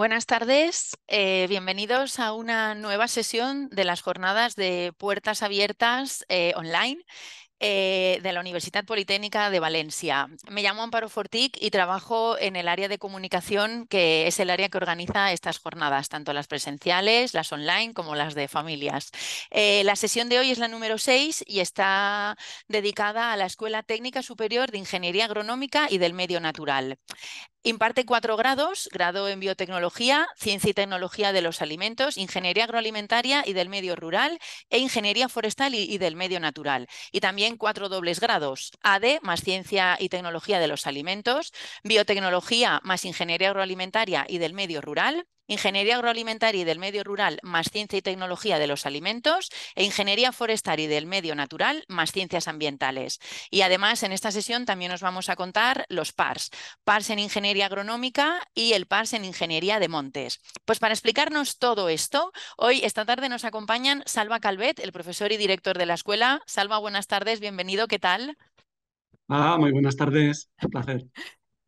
Buenas tardes, eh, bienvenidos a una nueva sesión de las jornadas de puertas abiertas eh, online eh, de la Universidad Politécnica de Valencia. Me llamo Amparo Fortic y trabajo en el área de comunicación, que es el área que organiza estas jornadas, tanto las presenciales, las online como las de familias. la sesión de hoy es la número 6 y está dedicada a la Escuela Técnica Superior de Ingeniería Agronómica y del Medio Natural. Imparte cuatro grados, grado en biotecnología, ciencia y tecnología de los alimentos, ingeniería agroalimentaria y del medio rural e ingeniería forestal y, del medio natural. Y también cuatro dobles grados, AD más ciencia y tecnología de los alimentos, biotecnología más ingeniería agroalimentaria y del medio rural, Ingeniería agroalimentaria y del medio rural más ciencia y tecnología de los alimentos e Ingeniería forestal y del medio natural más ciencias ambientales. Y además en esta sesión también nos vamos a contar los PARS, PARS en Ingeniería Agronómica y el PARS en Ingeniería de Montes. Pues para explicarnos todo esto, hoy esta tarde nos acompañan Salva Calvet, el profesor y director de la escuela. Salva, buenas tardes, bienvenido, ¿qué tal? Ah, muy buenas tardes, un placer.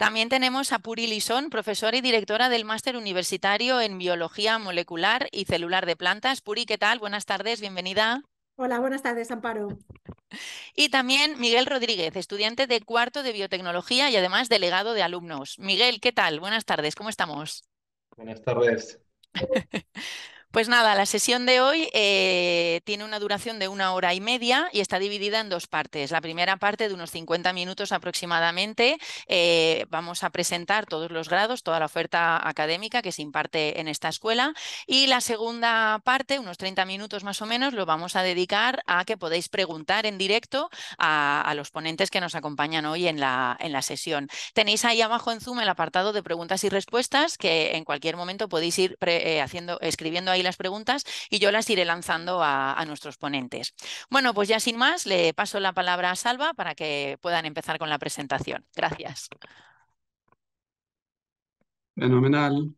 También tenemos a Puri Lison, profesora y directora del Máster Universitario en Biología Molecular y Celular de Plantas. Puri, ¿qué tal? Buenas tardes, bienvenida. Hola, buenas tardes, Amparo. Y también Miguel Rodríguez, estudiante de cuarto de biotecnología y además delegado de alumnos. Miguel, ¿qué tal? Buenas tardes, ¿cómo estamos? Buenas tardes. Pues nada, la sesión de hoy eh, tiene una duración de una hora y media y está dividida en dos partes. La primera parte de unos 50 minutos aproximadamente. Eh, vamos a presentar todos los grados, toda la oferta académica que se imparte en esta escuela. Y la segunda parte, unos 30 minutos más o menos, lo vamos a dedicar a que podéis preguntar en directo a, los ponentes que nos acompañan hoy en la, en la sesión. Tenéis ahí abajo en Zoom el apartado de preguntas y respuestas que en cualquier momento podéis ir eh, haciendo, escribiendo ahí las preguntas y yo las iré lanzando a, nuestros ponentes. Bueno, pues ya sin más, le paso la palabra a Salva para que puedan empezar con la presentación. Gracias. Fenomenal.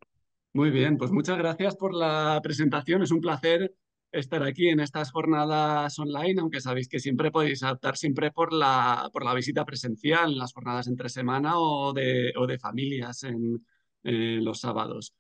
Muy bien, pues muchas gracias por la presentación. Es un placer estar aquí en estas jornadas online, aunque sabéis que siempre podéis adaptar siempre por la, por la visita presencial, las jornadas entre semana o de, familias en eh, los sábados.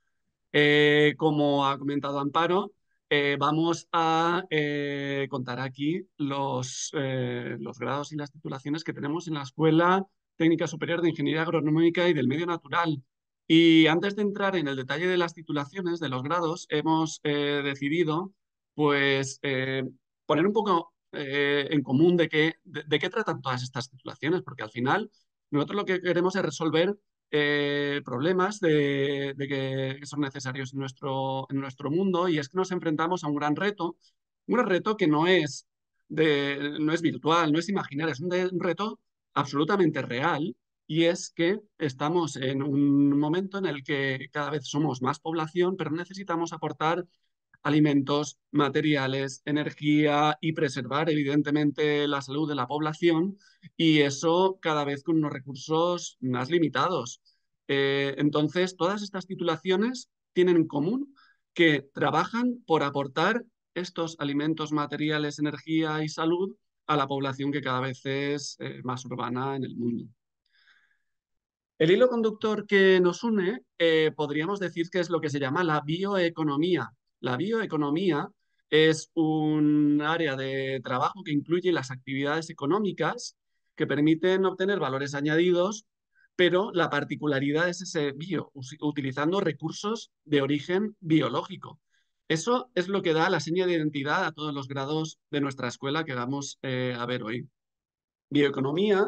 Eh, como ha comentado Amparo, eh, vamos a eh, contar aquí los, los grados y las titulaciones que tenemos en la Escuela Técnica Superior de Ingeniería Agronómica y del Medio Natural. Y antes de entrar en el detalle de las titulaciones, de los grados, hemos decidido pues, poner un poco en común de qué, de qué tratan todas estas titulaciones, porque al final nosotros lo que queremos es resolver eh, problemas de, que son necesarios en nuestro, en nuestro mundo y es que nos enfrentamos a un gran reto, un reto que no es, de, no es virtual, no es imaginario, es un reto absolutamente real y es que estamos en un momento en el que cada vez somos más población, pero necesitamos aportar alimentos, materiales, energía y preservar, evidentemente, la salud de la población y eso cada vez con unos recursos más limitados. Eh, entonces, todas estas titulaciones tienen en común que trabajan por aportar estos alimentos, materiales, energía y salud a la población que cada vez es eh, más urbana en el mundo. El hilo conductor que nos une eh, podríamos decir que es lo que se llama la bioeconomía, la bioeconomía es un área de trabajo que incluye las actividades económicas que permiten obtener valores añadidos, pero la particularidad es ese bio, utilizando recursos de origen biológico. Eso es lo que da la seña de identidad a todos los grados de nuestra escuela que vamos eh, a ver hoy. Bioeconomía,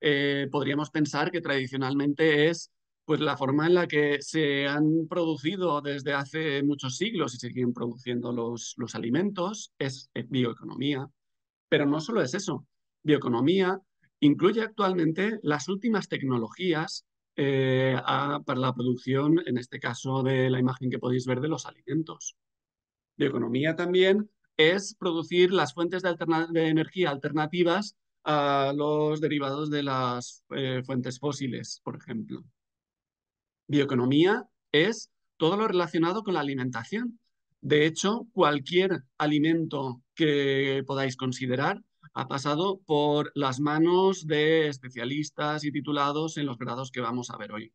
eh, podríamos pensar que tradicionalmente es pues la forma en la que se han producido desde hace muchos siglos y siguen produciendo los, alimentos es, bioeconomía. Pero no solo es eso. Bioeconomía incluye actualmente las últimas tecnologías eh, para la producción, en este caso de la imagen que podéis ver de los alimentos. Bioeconomía también es producir las fuentes de, energía alternativas a los derivados de las eh, fuentes fósiles, por ejemplo. Bioeconomía es todo lo relacionado con la alimentación. De hecho, cualquier alimento que podáis considerar ha pasado por las manos de especialistas y titulados en los grados que vamos a ver hoy.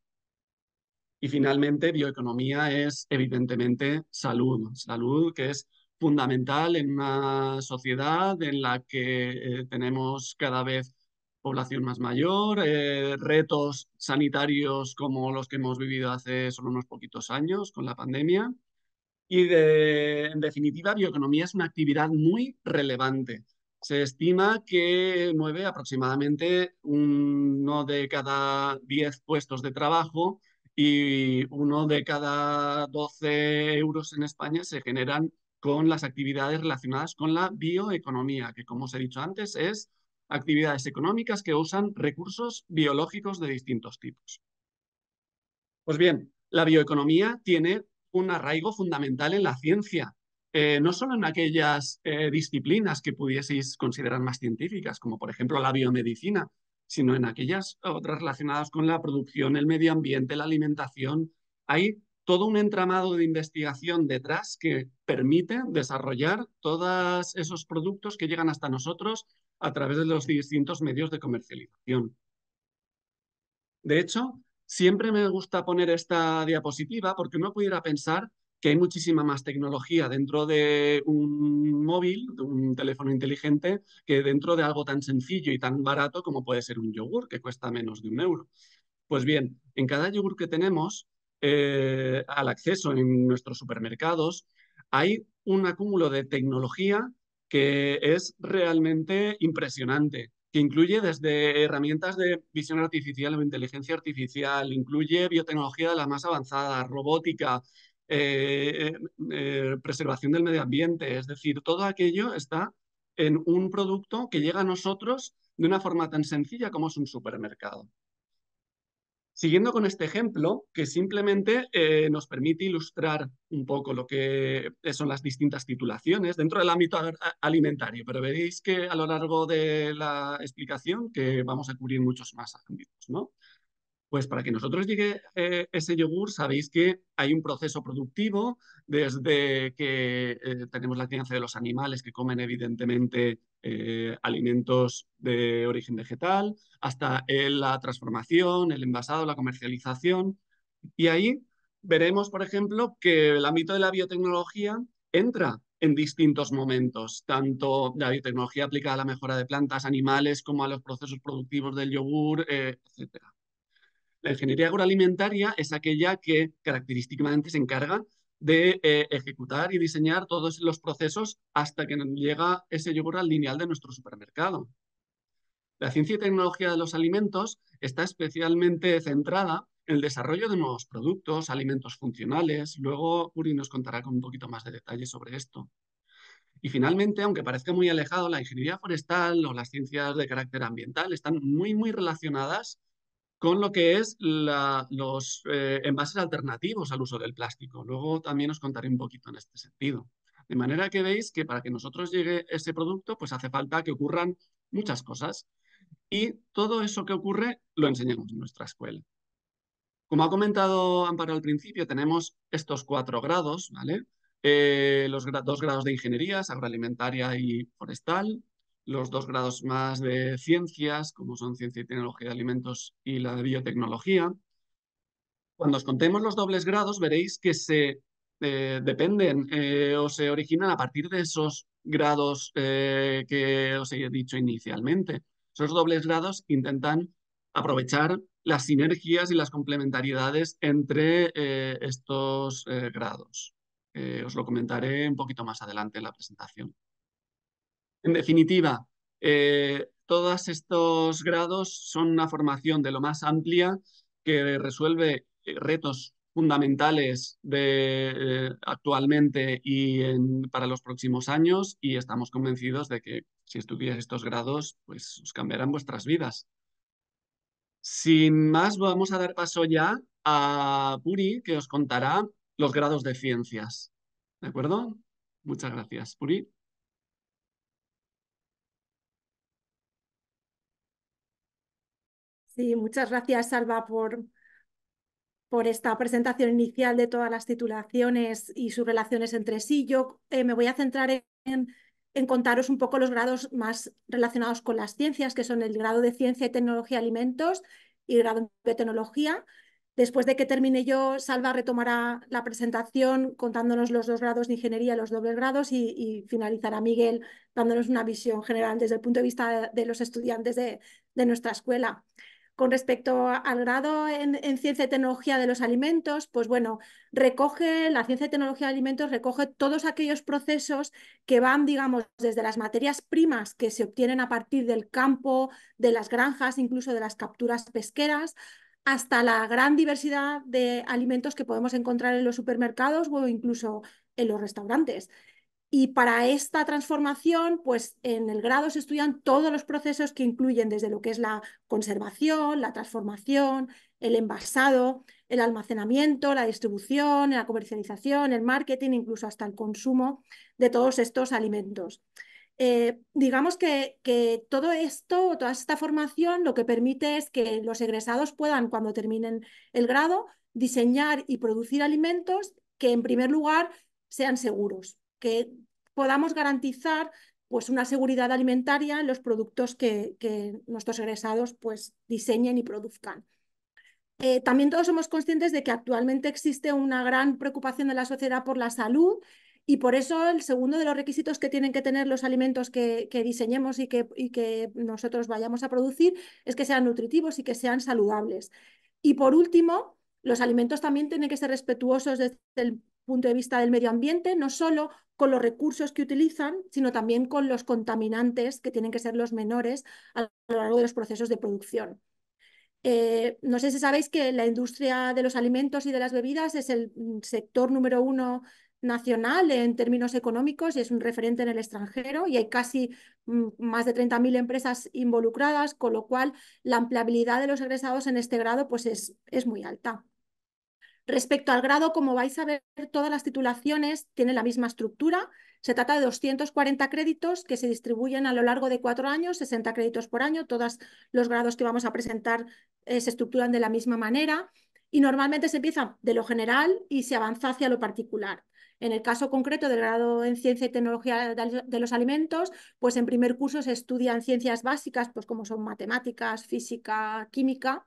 Y finalmente, bioeconomía es evidentemente salud, salud que es fundamental en una sociedad en la que eh, tenemos cada vez población más mayor, eh, retos sanitarios como los que hemos vivido hace solo unos poquitos años con la pandemia. Y en definitiva, bioeconomía es una actividad muy relevante. Se estima que mueve aproximadamente uno de cada diez puestos de trabajo y uno de cada doce euros en España se generan con las actividades relacionadas con la bioeconomía, que como os he dicho antes es actividades económicas que usan recursos biológicos de distintos tipos. Pues bien, la bioeconomía tiene un arraigo fundamental en la ciencia, eh, no solo en aquellas eh, disciplinas que pudieseis considerar más científicas, como por ejemplo la biomedicina, sino en aquellas otras relacionadas con la producción, el medio ambiente, la alimentación. Hay todo un entramado de investigación detrás que permite desarrollar todos esos productos que llegan hasta nosotros a través de los distintos medios de comercialización. De hecho, siempre me gusta poner esta diapositiva porque uno pudiera pensar que hay muchísima más tecnología dentro de un móvil, de un teléfono inteligente, que dentro de algo tan sencillo y tan barato como puede ser un yogur, que cuesta menos de un euro. Pues bien, en cada yogur que tenemos eh, al acceso en nuestros supermercados, hay un acúmulo de tecnología que es realmente impresionante, que incluye desde herramientas de visión artificial o inteligencia artificial, incluye biotecnología de la más avanzada, robótica, eh, eh, preservación del medio ambiente, es decir, todo aquello está en un producto que llega a nosotros de una forma tan sencilla como es un supermercado. Siguiendo con este ejemplo, que simplemente eh, nos permite ilustrar un poco lo que eh, son las distintas titulaciones dentro del ámbito alimentario, pero veréis que a lo largo de la explicación que vamos a cubrir muchos más ámbitos, ¿no? Pues para que nosotros llegue eh, ese yogur, sabéis que hay un proceso productivo desde que eh, tenemos la crianza de los animales que comen evidentemente eh, alimentos de origen vegetal, hasta la transformación, el envasado, la comercialización. Y ahí veremos, por ejemplo, que el ámbito de la biotecnología entra en distintos momentos, tanto la biotecnología aplicada a la mejora de plantas, animales, como a los procesos productivos del yogur, etcétera. La ingeniería agroalimentaria es aquella que característicamente se encarga de eh, ejecutar y diseñar todos los procesos hasta que llega ese yogur al lineal de nuestro supermercado. La ciencia y tecnología de los alimentos está especialmente centrada en el desarrollo de nuevos productos, alimentos funcionales. Luego Uri nos contará con un poquito más de detalle sobre esto. Y finalmente, aunque parezca muy alejado, la ingeniería forestal o las ciencias de carácter ambiental están muy, muy relacionadas con lo que es los eh, envases alternativos al uso del plástico. Luego también os contaré un poquito en este sentido. De manera que veis que para que nosotros llegue ese producto, pues hace falta que ocurran muchas cosas. Y todo eso que ocurre lo enseñamos en nuestra escuela. Como ha comentado Amparo al principio, tenemos estos cuatro grados, ¿vale? Eh, los dos grados de Ingeniería, agroalimentaria y forestal, los dos grados más de ciencias, como son ciencia y tecnología de alimentos y la de biotecnología. Cuando os contemos los dobles grados, veréis que se eh, dependen eh, o se originan a partir de esos grados eh, que os he dicho inicialmente. Esos dobles grados intentan aprovechar las sinergias y las complementariedades entre estos grados. os lo comentaré un poquito más adelante en la presentación. En definitiva, eh, todos estos grados son una formación de lo más amplia que resuelve eh, retos fundamentales de, eh, actualmente y para los próximos años y estamos convencidos de que si estudiáis estos grados, pues os cambiarán vuestras vidas. Sin más, vamos a dar paso ya a Puri, que os contará los grados de ciencias. ¿De acuerdo? Muchas gracias, Puri. muchas gracias, Salva, por, por esta presentación inicial de todas las titulaciones y sus relaciones entre sí. Yo eh, me voy a centrar en, contaros un poco los grados más relacionados con las ciencias, que son el grado de Ciencia y Tecnología Alimentos y el grado de Biotecnología. Después de que termine yo, Salva retomará la presentación contándonos los dos grados de ingeniería, los dobles grados y, finalizará Miguel dándonos una visión general desde el punto de vista de, los estudiantes de nuestra escuela. Con respecto al grado en, ciencia y tecnología de los alimentos, pues bueno, recoge la ciencia y tecnología de alimentos, recoge todos aquellos procesos que van, digamos, desde las materias primas que se obtienen a partir del campo, de las granjas, incluso de las capturas pesqueras, hasta la gran diversidad de alimentos que podemos encontrar en los supermercados o incluso en los restaurantes. Y para esta transformación, pues en el grado se estudian todos los procesos que incluyen desde lo que es la conservación, la transformación, el envasado, el almacenamiento, la distribución, la comercialización, el marketing, incluso hasta el consumo de todos estos alimentos. Eh, digamos que, que, todo esto, toda esta formación, lo que permite es que los egresados puedan, cuando terminen el grado, diseñar y producir alimentos que en primer lugar sean seguros que podamos garantizar pues, una seguridad alimentaria en los productos que, nuestros egresados pues, diseñen y produzcan. Eh, también todos somos conscientes de que actualmente existe una gran preocupación de la sociedad por la salud y por eso el segundo de los requisitos que tienen que tener los alimentos que, diseñemos y que, y que nosotros vayamos a producir es que sean nutritivos y que sean saludables. Y por último, los alimentos también tienen que ser respetuosos desde el punto de vista del medio ambiente, no solo con los recursos que utilizan, sino también con los contaminantes que tienen que ser los menores a lo largo de los procesos de producción. Eh, no sé si sabéis que la industria de los alimentos y de las bebidas es el mm, sector número uno nacional en términos económicos y es un referente en el extranjero y hay casi mm, más de 30.000 empresas involucradas, con lo cual la ampliabilidad de los egresados en este grado pues es, es muy alta. Respecto al grado, como vais a ver, todas las titulaciones tienen la misma estructura. Se trata de 240 créditos que se distribuyen a lo largo de cuatro años, 60 créditos por año. Todos los grados que vamos a presentar eh, se estructuran de la misma manera y normalmente se empieza de lo general y se avanza hacia lo particular. En el caso concreto del grado en Ciencia y Tecnología de los Alimentos, pues en primer curso se estudian ciencias básicas, pues como son matemáticas, física, química,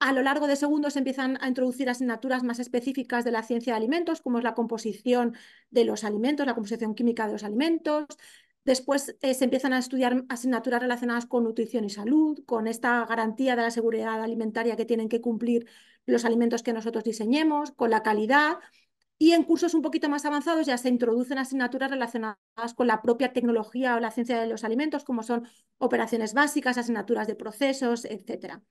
a lo largo de segundos se empiezan a introducir asignaturas más específicas de la ciencia de alimentos, como es la composición de los alimentos, la composición química de los alimentos. Después eh, se empiezan a estudiar asignaturas relacionadas con nutrición y salud, con esta garantía de la seguridad alimentaria que tienen que cumplir los alimentos que nosotros diseñemos, con la calidad. Y en cursos un poquito más avanzados ya se introducen asignaturas relacionadas con la propia tecnología o la ciencia de los alimentos, como son operaciones básicas, asignaturas de procesos, etcétera.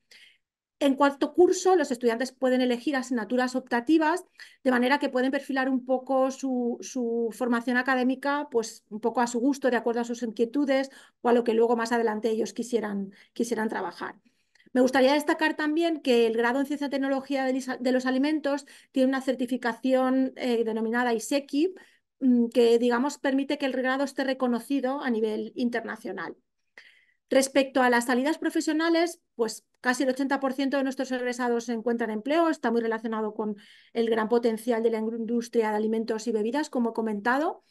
En cuarto curso, los estudiantes pueden elegir asignaturas optativas, de manera que pueden perfilar un poco su, formación académica, pues un poco a su gusto, de acuerdo a sus inquietudes o a lo que luego más adelante ellos quisieran, trabajar. Me gustaría destacar también que el grado en Ciencia y Tecnología de los Alimentos tiene una certificación eh, denominada ISECIP, mm, que digamos permite que el grado esté reconocido a nivel internacional. Respecto a las salidas profesionales, pues casi el 80% de nuestros egresados encuentran empleo, está muy relacionado con el gran potencial de la industria de alimentos y bebidas, como he comentado.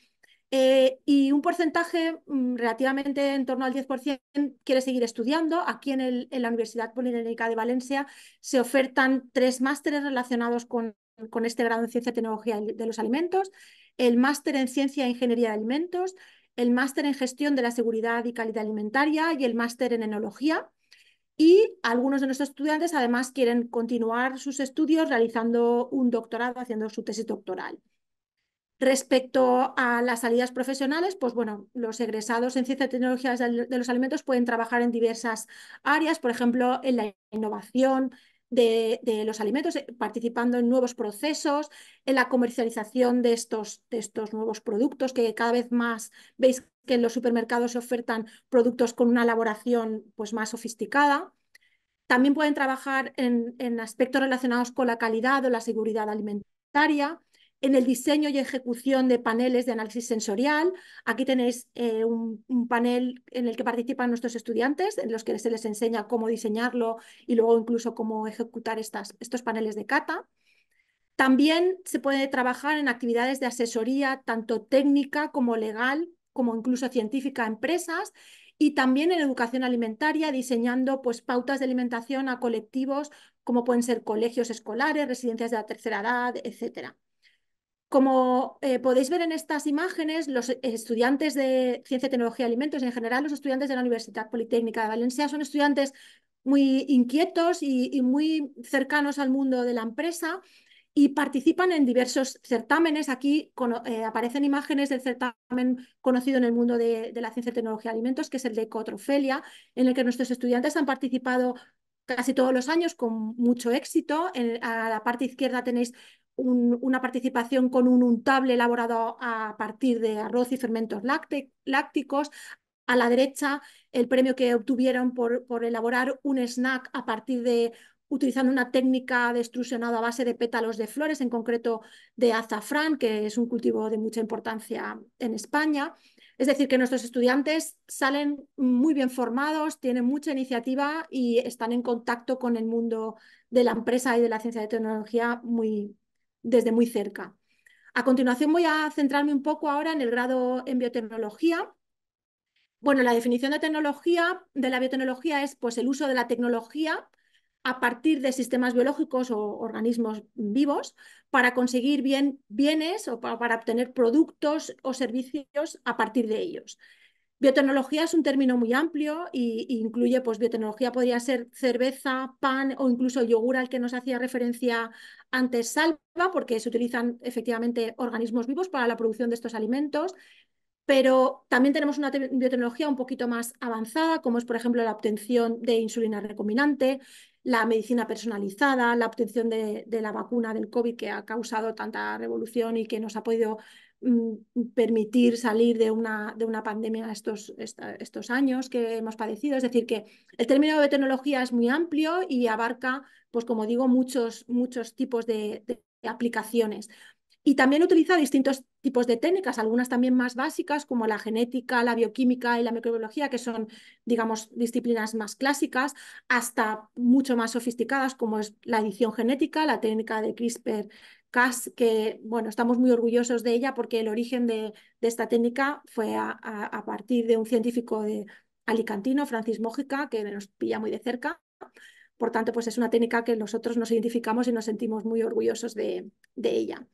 Eh, y un porcentaje mm, relativamente en torno al 10% quiere seguir estudiando. Aquí en, la Universidad Politécnica de Valencia se ofertan tres másteres relacionados con, con este grado en Ciencia y Tecnología de los Alimentos, el máster en Ciencia e Ingeniería de Alimentos, el máster en gestión de la seguridad y calidad alimentaria y el máster en enología. Y algunos de nuestros estudiantes además quieren continuar sus estudios realizando un doctorado, haciendo su tesis doctoral. Respecto a las salidas profesionales, pues bueno, los egresados en ciencia y tecnologías de los alimentos pueden trabajar en diversas áreas, por ejemplo, en la innovación, de, los alimentos, eh, participando en nuevos procesos, en la comercialización de estos, estos nuevos productos que cada vez más veis que en los supermercados se ofertan productos con una elaboración pues, más sofisticada. También pueden trabajar en aspectos relacionados con la calidad o la seguridad alimentaria en el diseño y ejecución de paneles de análisis sensorial. Aquí tenéis eh, un, panel en el que participan nuestros estudiantes, en los que se les enseña cómo diseñarlo y luego incluso cómo ejecutar estos paneles de cata. También se puede trabajar en actividades de asesoría, tanto técnica como legal, como incluso científica a empresas y también en educación alimentaria, diseñando pues, pautas de alimentación a colectivos como pueden ser colegios escolares, residencias de la tercera edad, etcétera. Como eh, podéis ver en estas imágenes, los estudiantes de Ciencia, Tecnología y Alimentos, en general los estudiantes de la Universidad Politécnica de Valencia, son estudiantes muy inquietos y, muy cercanos al mundo de la empresa y participan en diversos certámenes. Aquí eh, aparecen imágenes del certamen conocido en el mundo de, la ciencia, tecnología y alimentos, que es el de Ecotrofelia, en el que nuestros estudiantes han participado casi todos los años con mucho éxito. a la parte izquierda tenéis una participación con un untable elaborado a partir de arroz y fermentos lácticos. A la derecha, el premio que obtuvieron por, por elaborar un snack a partir de utilizando una técnica de extrusionado a base de pétalos de flores, en concreto de azafrán, que es un cultivo de mucha importancia en España. Es decir, que nuestros estudiantes salen muy bien formados, tienen mucha iniciativa y están en contacto con el mundo de la empresa y de la ciencia de tecnología muy, desde muy cerca. A continuación voy a centrarme un poco ahora en el grado en biotecnología. Bueno, la definición de tecnología, de la biotecnología es pues, el uso de la tecnología a partir de sistemas biológicos o organismos vivos para conseguir bien, bienes o para obtener productos o servicios a partir de ellos. Biotecnología es un término muy amplio e incluye, pues biotecnología podría ser cerveza, pan o incluso yogur al que nos hacía referencia antes Salva, porque se utilizan efectivamente organismos vivos para la producción de estos alimentos. Pero también tenemos una biotecnología un poquito más avanzada, como es, por ejemplo, la obtención de insulina recombinante, la medicina personalizada, la obtención de, de la vacuna del COVID que ha causado tanta revolución y que nos ha podido Mm, permitir salir de una, de una pandemia estos, estos años que hemos padecido. Es decir, que el término de tecnología es muy amplio y abarca, pues como digo, muchos, muchos tipos de, de aplicaciones. Y también utiliza distintos tipos de técnicas, algunas también más básicas, como la genética, la bioquímica y la microbiología, que son, digamos, disciplinas más clásicas, hasta mucho más sofisticadas, como es la edición genética, la técnica de CRISPR que bueno, estamos muy orgullosos de ella porque el origen de, esta técnica fue a, partir de un científico de alicantino, Francis Mójica, que nos pilla muy de cerca. Por tanto, pues es una técnica que nosotros nos identificamos y nos sentimos muy orgullosos de, ella.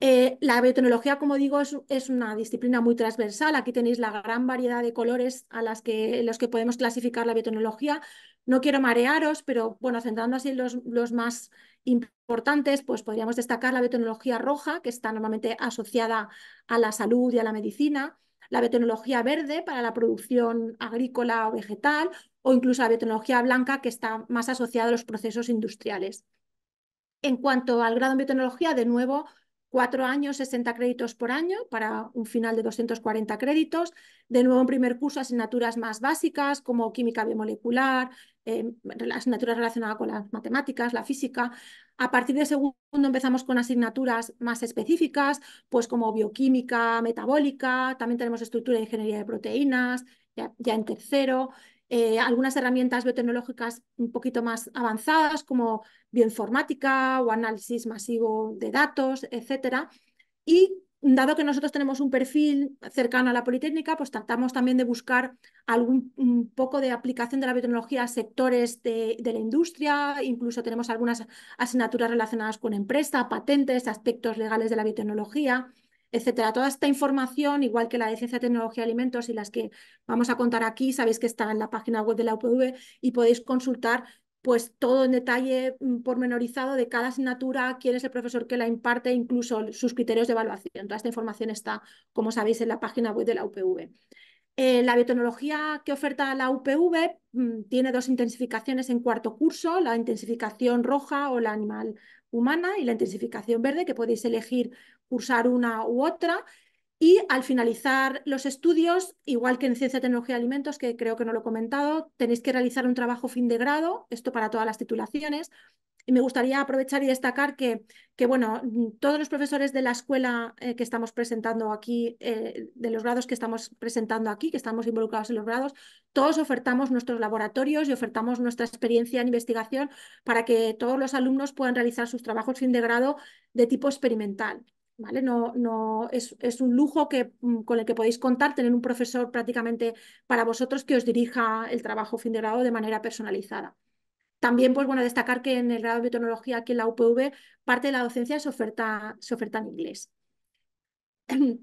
Eh, la biotecnología, como digo, es, una disciplina muy transversal. Aquí tenéis la gran variedad de colores a las que, los que podemos clasificar la biotecnología. No quiero marearos, pero bueno, centrando así los, los más importantes, pues podríamos destacar la biotecnología roja, que está normalmente asociada a la salud y a la medicina, la biotecnología verde para la producción agrícola o vegetal, o incluso la biotecnología blanca, que está más asociada a los procesos industriales. En cuanto al grado en biotecnología, de nuevo, cuatro años, 60 créditos por año para un final de 240 créditos. De nuevo, en primer curso, asignaturas más básicas como química biomolecular, eh, em, asignaturas relacionadas con las matemáticas, la física. A partir de segundo empezamos con asignaturas más específicas, pues como bioquímica, metabólica, también tenemos estructura de ingeniería de proteínas, ya, en tercero. Eh, algunas herramientas biotecnológicas un poquito más avanzadas, como bioinformática o análisis masivo de datos, etcétera. Y dado que nosotros tenemos un perfil cercano a la Politécnica, pues tratamos también de buscar algún un poco de aplicación de la biotecnología a sectores de, la industria, incluso tenemos algunas asignaturas relacionadas con empresa, patentes, aspectos legales de la biotecnología, etcétera. Toda esta información, igual que la de ciencia, tecnología y alimentos y las que vamos a contar aquí, sabéis que está en la página web de la UPV y podéis consultar pues todo en detalle mm, pormenorizado de cada asignatura, quién es el profesor que la imparte, incluso sus criterios de evaluación. Toda esta información está, como sabéis, en la página web de la UPV. Eh, la biotecnología que oferta la UPV mm, tiene dos intensificaciones en cuarto curso, la intensificación roja o la animal humana y la intensificación verde, que podéis elegir cursar una u otra y al finalizar los estudios, igual que en Ciencia, Tecnología y Alimentos, que creo que no lo he comentado, tenéis que realizar un trabajo fin de grado, esto para todas las titulaciones. Y me gustaría aprovechar y destacar que, que bueno, todos los profesores de la escuela eh, que estamos presentando aquí, eh, de los grados que estamos presentando aquí, que estamos involucrados en los grados, todos ofertamos nuestros laboratorios y ofertamos nuestra experiencia en investigación para que todos los alumnos puedan realizar sus trabajos fin de grado de tipo experimental. ¿vale? No, es, un lujo que, mm, con el que podéis contar, tener un profesor prácticamente para vosotros que os dirija el trabajo fin de grado de manera personalizada. También, pues bueno, destacar que en el grado de biotecnología aquí en la UPV parte de la docencia se oferta, se oferta en inglés.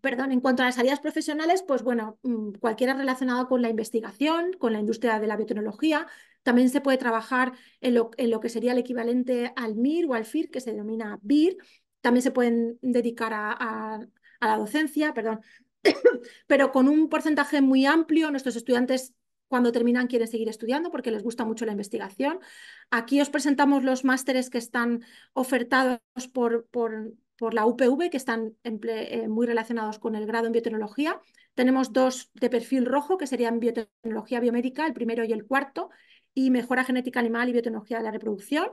Perdón, en cuanto a las áreas profesionales, pues bueno, mm, cualquiera relacionado con la investigación, con la industria de la biotecnología, también se puede trabajar en lo, en lo que sería el equivalente al MIR o al FIR, que se denomina BIR, también se pueden dedicar a, la docencia, perdón, pero con un porcentaje muy amplio, nuestros estudiantes cuando terminan quieren seguir estudiando porque les gusta mucho la investigación. Aquí os presentamos los másteres que están ofertados por, por, la UPV, que están eh, muy relacionados con el grado en biotecnología. Tenemos dos de perfil rojo, que serían biotecnología biomédica, el primero y el cuarto, y mejora genética animal y biotecnología de la reproducción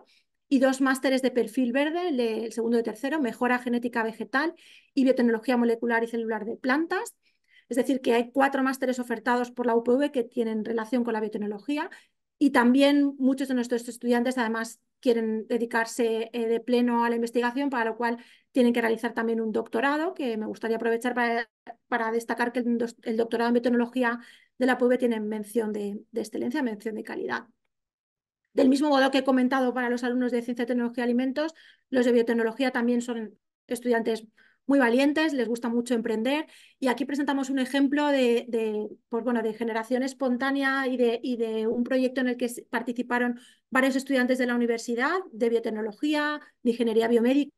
y dos másteres de perfil verde, el segundo y tercero, mejora genética vegetal y biotecnología molecular y celular de plantas. Es decir, que hay cuatro másteres ofertados por la UPV que tienen relación con la biotecnología y también muchos de nuestros estudiantes además quieren dedicarse eh, de pleno a la investigación, para lo cual tienen que realizar también un doctorado, que me gustaría aprovechar para, destacar que el, doctorado en biotecnología de la UPV tiene mención de excelencia, mención de calidad. Del mismo modo que he comentado para los alumnos de Ciencia, Tecnología y Alimentos, los de Biotecnología también son estudiantes muy valientes, les gusta mucho emprender y aquí presentamos un ejemplo de, pues bueno, de generación espontánea y de, y de un proyecto en el que participaron varios estudiantes de la universidad de biotecnología, de ingeniería biomédica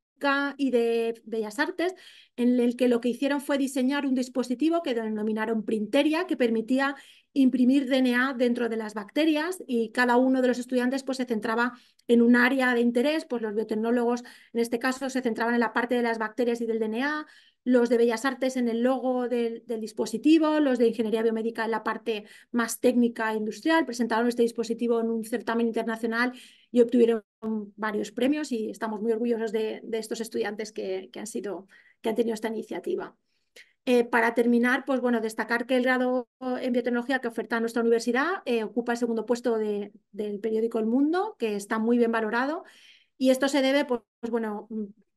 y de Bellas Artes, en el que lo que hicieron fue diseñar un dispositivo que denominaron Printeria, que permitía imprimir DNA dentro de las bacterias y cada uno de los estudiantes pues, se centraba en un área de interés, pues los biotecnólogos en este caso se centraban en la parte de las bacterias y del DNA, los de Bellas Artes en el logo del, del, dispositivo, los de Ingeniería Biomédica en la parte más técnica e industrial, presentaron este dispositivo en un certamen internacional y obtuvieron varios premios y estamos muy orgullosos de, estos estudiantes que, han sido, que han tenido esta iniciativa. Eh, para terminar, pues bueno, destacar que el grado en biotecnología que oferta nuestra universidad eh, ocupa el segundo puesto del periódico El Mundo, que está muy bien valorado, y esto se debe, pues, pues bueno,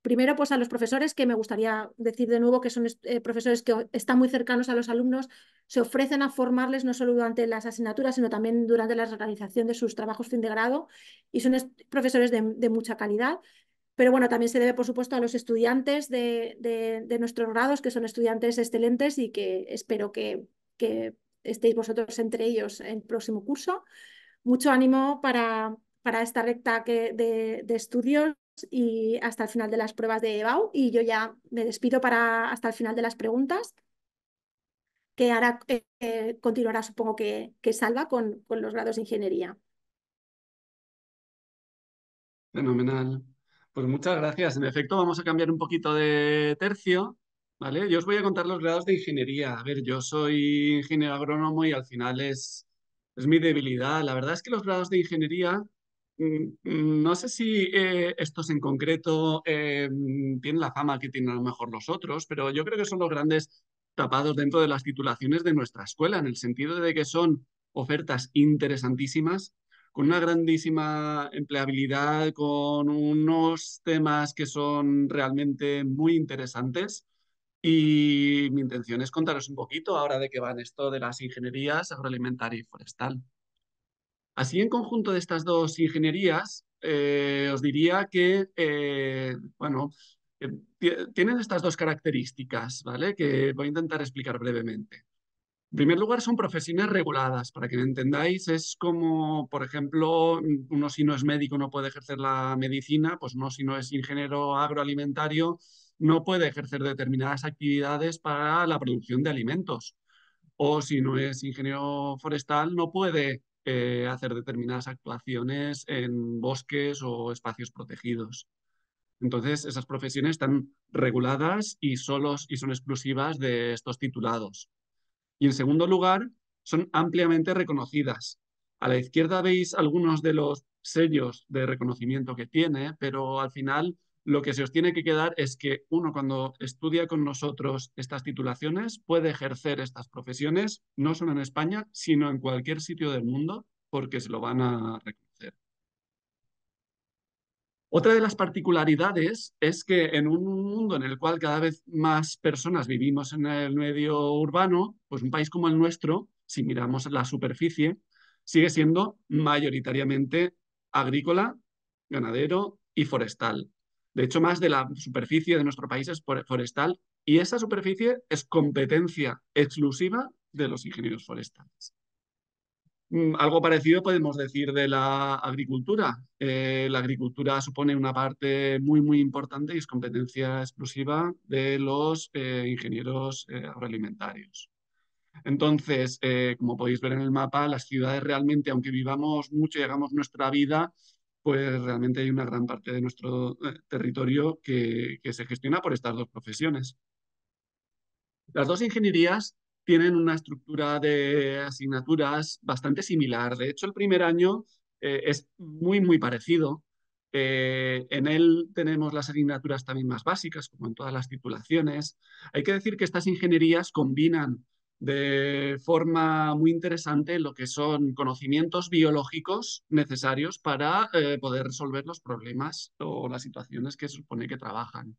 Primero, pues a los profesores, que me gustaría decir de nuevo que son eh, profesores que están muy cercanos a los alumnos, se ofrecen a formarles no solo durante las asignaturas, sino también durante la realización de sus trabajos fin de grado y son profesores de, mucha calidad. Pero bueno, también se debe, por supuesto, a los estudiantes de, nuestros grados, que son estudiantes excelentes y que espero que, estéis vosotros entre ellos en el próximo curso. Mucho ánimo para, para esta recta de, de, estudios y hasta el final de las pruebas de EBAU y yo ya me despido para hasta el final de las preguntas, que ahora eh, eh, continuará supongo que, que Salva con, con, los grados de ingeniería. Fenomenal. Pues muchas gracias. En efecto, vamos a cambiar un poquito de tercio. ¿vale? Yo os voy a contar los grados de ingeniería. A ver, yo soy ingeniero agrónomo y al final es mi debilidad. La verdad es que los grados de ingeniería Mm, mm, no sé si eh, estos en concreto eh, mm, tienen la fama que tienen a lo mejor los otros, pero yo creo que son los grandes tapados dentro de las titulaciones de nuestra escuela, en el sentido de que son ofertas interesantísimas, con una grandísima empleabilidad, con unos temas que son realmente muy interesantes. Y mi intención es contaros un poquito ahora de qué van esto de las ingenierías agroalimentaria y forestal. Así, en conjunto de estas dos ingenierías, eh, os diría que, eh, bueno, eh, tienen estas dos características, ¿vale? Que voy a intentar explicar brevemente. En primer lugar, son profesiones reguladas. Para que me entendáis, es como, por ejemplo, uno si no es médico no puede ejercer la medicina, pues uno si no es ingeniero agroalimentario no puede ejercer determinadas actividades para la producción de alimentos. O si no es ingeniero forestal, no puede eh, hacer determinadas actuaciones en bosques o espacios protegidos. Entonces, esas profesiones están reguladas y, y son exclusivas de estos titulados. Y en segundo lugar, son ampliamente reconocidas. A la izquierda veis algunos de los sellos de reconocimiento que tiene, pero al final lo que se os tiene que quedar es que uno cuando estudia con nosotros estas titulaciones puede ejercer estas profesiones, no solo en España, sino en cualquier sitio del mundo, porque se lo van a reconocer. Otra de las particularidades es que en un mundo en el cual cada vez más personas vivimos en el medio urbano, pues un país como el nuestro, si miramos la superficie, sigue siendo mayoritariamente agrícola, ganadero y forestal. De hecho, más de la superficie de nuestro país es forestal y esa superficie es competencia exclusiva de los ingenieros forestales. Mm, algo parecido podemos decir de la agricultura. Eh, la agricultura supone una parte muy, muy importante y es competencia exclusiva de los eh, ingenieros eh, agroalimentarios. Entonces, como podéis ver en el mapa, las ciudades realmente, aunque vivamos mucho y hagamos nuestra vida, pues realmente hay una gran parte de nuestro eh, territorio que, se gestiona por estas dos profesiones. Las dos ingenierías tienen una estructura de asignaturas bastante similar. De hecho, el primer año eh, es muy, muy parecido. Eh, en él tenemos las asignaturas también más básicas, como en todas las titulaciones. Hay que decir que estas ingenierías combinan de forma muy interesante lo que son conocimientos biológicos necesarios para eh, poder resolver los problemas o las situaciones que supone que trabajan.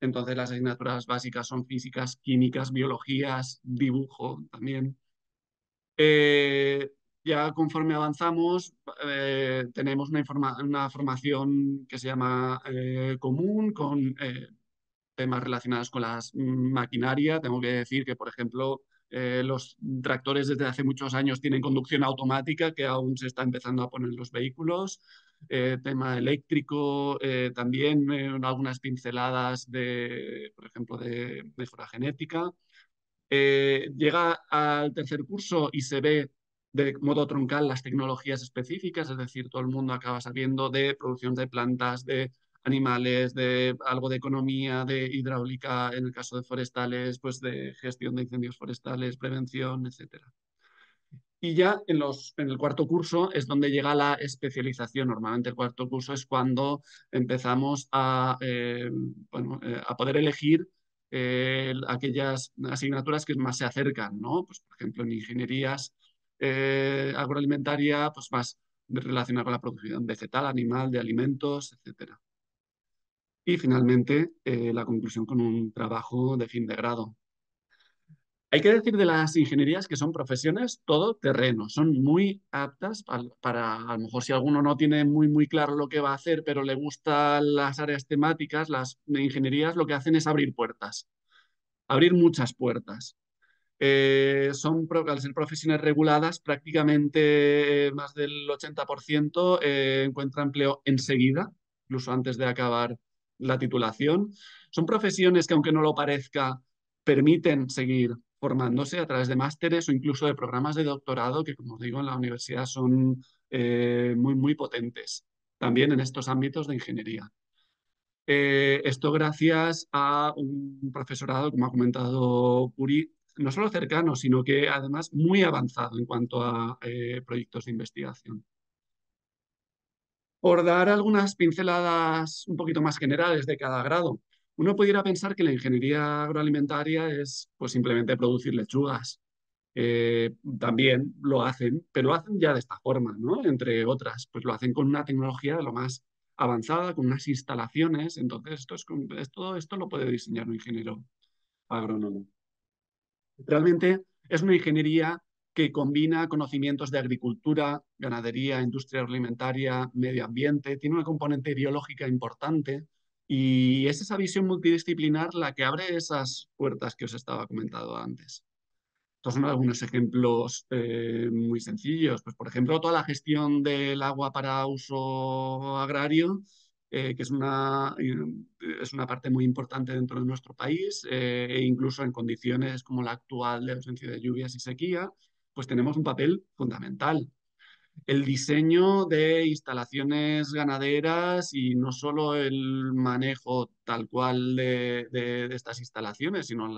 Entonces las asignaturas básicas son físicas, químicas, biologías, dibujo también. Eh, ya conforme avanzamos, eh, tenemos una, una, formación que se llama común con temas relacionados con las maquinaria. Tengo que decir que, por ejemplo, eh, los tractores desde hace muchos años tienen conducción automática, que aún se está empezando a poner en los vehículos. Eh, tema eléctrico, eh, también algunas pinceladas de, por ejemplo, de mejora genética. llega al tercer curso y se ve de modo troncal las tecnologías específicas, es decir, todo el mundo acaba sabiendo de producción de plantas, de animales, de algo de economía, de hidráulica, en el caso de forestales, pues de gestión de incendios forestales, prevención, etcétera. Y ya en, los, en el cuarto curso es donde llega la especialización. Normalmente el cuarto curso es cuando empezamos a, eh, eh, a poder elegir eh, aquellas asignaturas que más se acercan, ¿no? Pues, por ejemplo, en ingenierías agroalimentaria, pues más relacionada con la producción vegetal, animal, de alimentos, etcétera y finalmente eh, la conclusión con un trabajo de fin de grado. Hay que decir de las ingenierías que son profesiones todo terreno, son muy aptas para, a lo mejor si alguno no tiene muy muy claro lo que va a hacer, pero le gustan las áreas temáticas, las ingenierías lo que hacen es abrir puertas, abrir muchas puertas. Eh, son, al ser profesiones reguladas, prácticamente eh, más del 80% encuentra empleo enseguida, incluso antes de acabar la titulación. Son profesiones que, aunque no lo parezca, permiten seguir formándose a través de másteres o incluso de programas de doctorado que, como os digo, en la universidad son eh, muy, muy potentes, también en estos ámbitos de ingeniería. Eh, esto gracias a un profesorado, como ha comentado Puri, no solo cercano, sino que además muy avanzado en cuanto a eh, proyectos de investigación. Por dar algunas pinceladas un poquito más generales de cada grado, uno pudiera pensar que la ingeniería agroalimentaria es pues, simplemente producir lechugas. Eh, también lo hacen, pero lo hacen ya de esta forma, ¿no? Entre otras, pues lo hacen con una tecnología de lo más avanzada, con unas instalaciones. Entonces, esto es, todo esto lo puede diseñar un ingeniero agrónomo. Realmente es una ingeniería que combina conocimientos de agricultura, ganadería, industria alimentaria, medio ambiente, tiene una componente biológica importante y es esa visión multidisciplinar la que abre esas puertas que os estaba comentando antes. Estos son algunos ejemplos eh, muy sencillos. Pues, por ejemplo, toda la gestión del agua para uso agrario, eh, que es una, eh, es una parte muy importante dentro de nuestro país, e incluso en condiciones como la actual de ausencia de lluvias y sequía, pues tenemos un papel fundamental. El diseño de instalaciones ganaderas y no solo el manejo tal cual de, estas instalaciones, sino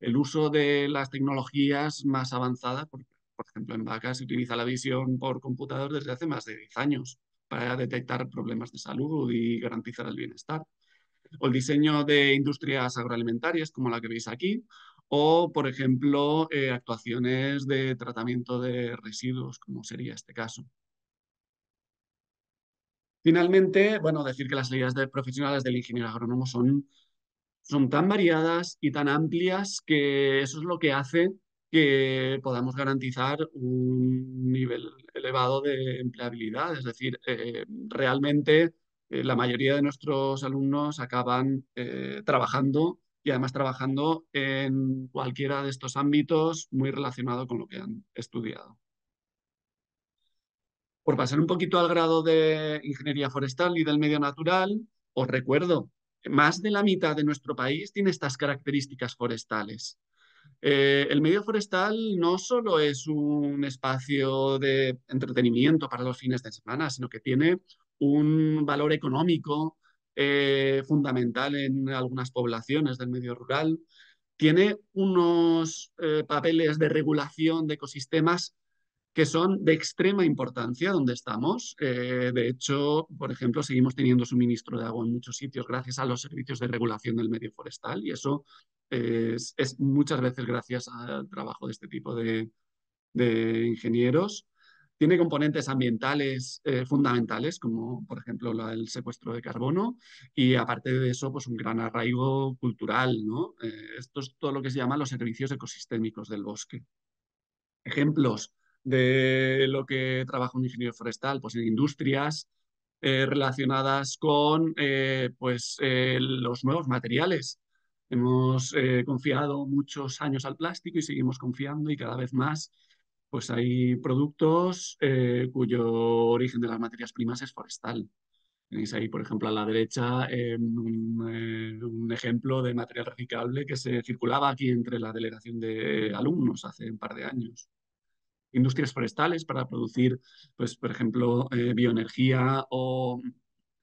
el uso de las tecnologías más avanzadas, por ejemplo, en vacas se utiliza la visión por computador desde hace más de 10 años para detectar problemas de salud y garantizar el bienestar. O el diseño de industrias agroalimentarias, como la que veis aquí, o, por ejemplo, eh, actuaciones de tratamiento de residuos, como sería este caso. Finalmente, bueno, decir que las salidas profesionales del ingeniero agrónomo son, son tan variadas y tan amplias que eso es lo que hace que podamos garantizar un nivel elevado de empleabilidad. Es decir, eh, realmente eh, la mayoría de nuestros alumnos acaban trabajando y además trabajando en cualquiera de estos ámbitos muy relacionado con lo que han estudiado. Por pasar un poquito al grado de ingeniería forestal y del medio natural, os recuerdo, más de la mitad de nuestro país tiene estas características forestales. Eh, el medio forestal no solo es un espacio de entretenimiento para los fines de semana, sino que tiene un valor económico eh, fundamental en algunas poblaciones del medio rural, tiene unos eh, papeles de regulación de ecosistemas que son de extrema importancia donde estamos. Eh, de hecho, por ejemplo, seguimos teniendo suministro de agua en muchos sitios gracias a los servicios de regulación del medio forestal y eso es, muchas veces gracias al trabajo de este tipo de, de ingenieros. Tiene componentes ambientales eh, fundamentales, como por ejemplo el secuestro de carbono, y aparte de eso, pues un gran arraigo cultural. ¿no? Eh, esto es todo lo que se llama los servicios ecosistémicos del bosque. Ejemplos de lo que trabaja un ingeniero forestal, pues en industrias eh, relacionadas con pues, los nuevos materiales Hemos confiado muchos años al plástico y seguimos confiando y cada vez más pues hay productos eh, cuyo origen de las materias primas es forestal. Tenéis ahí, por ejemplo, a la derecha eh, eh, un, ejemplo de material reciclable que se circulaba aquí entre la delegación de alumnos hace un par de años. Industrias forestales para producir, pues, por ejemplo, bioenergía o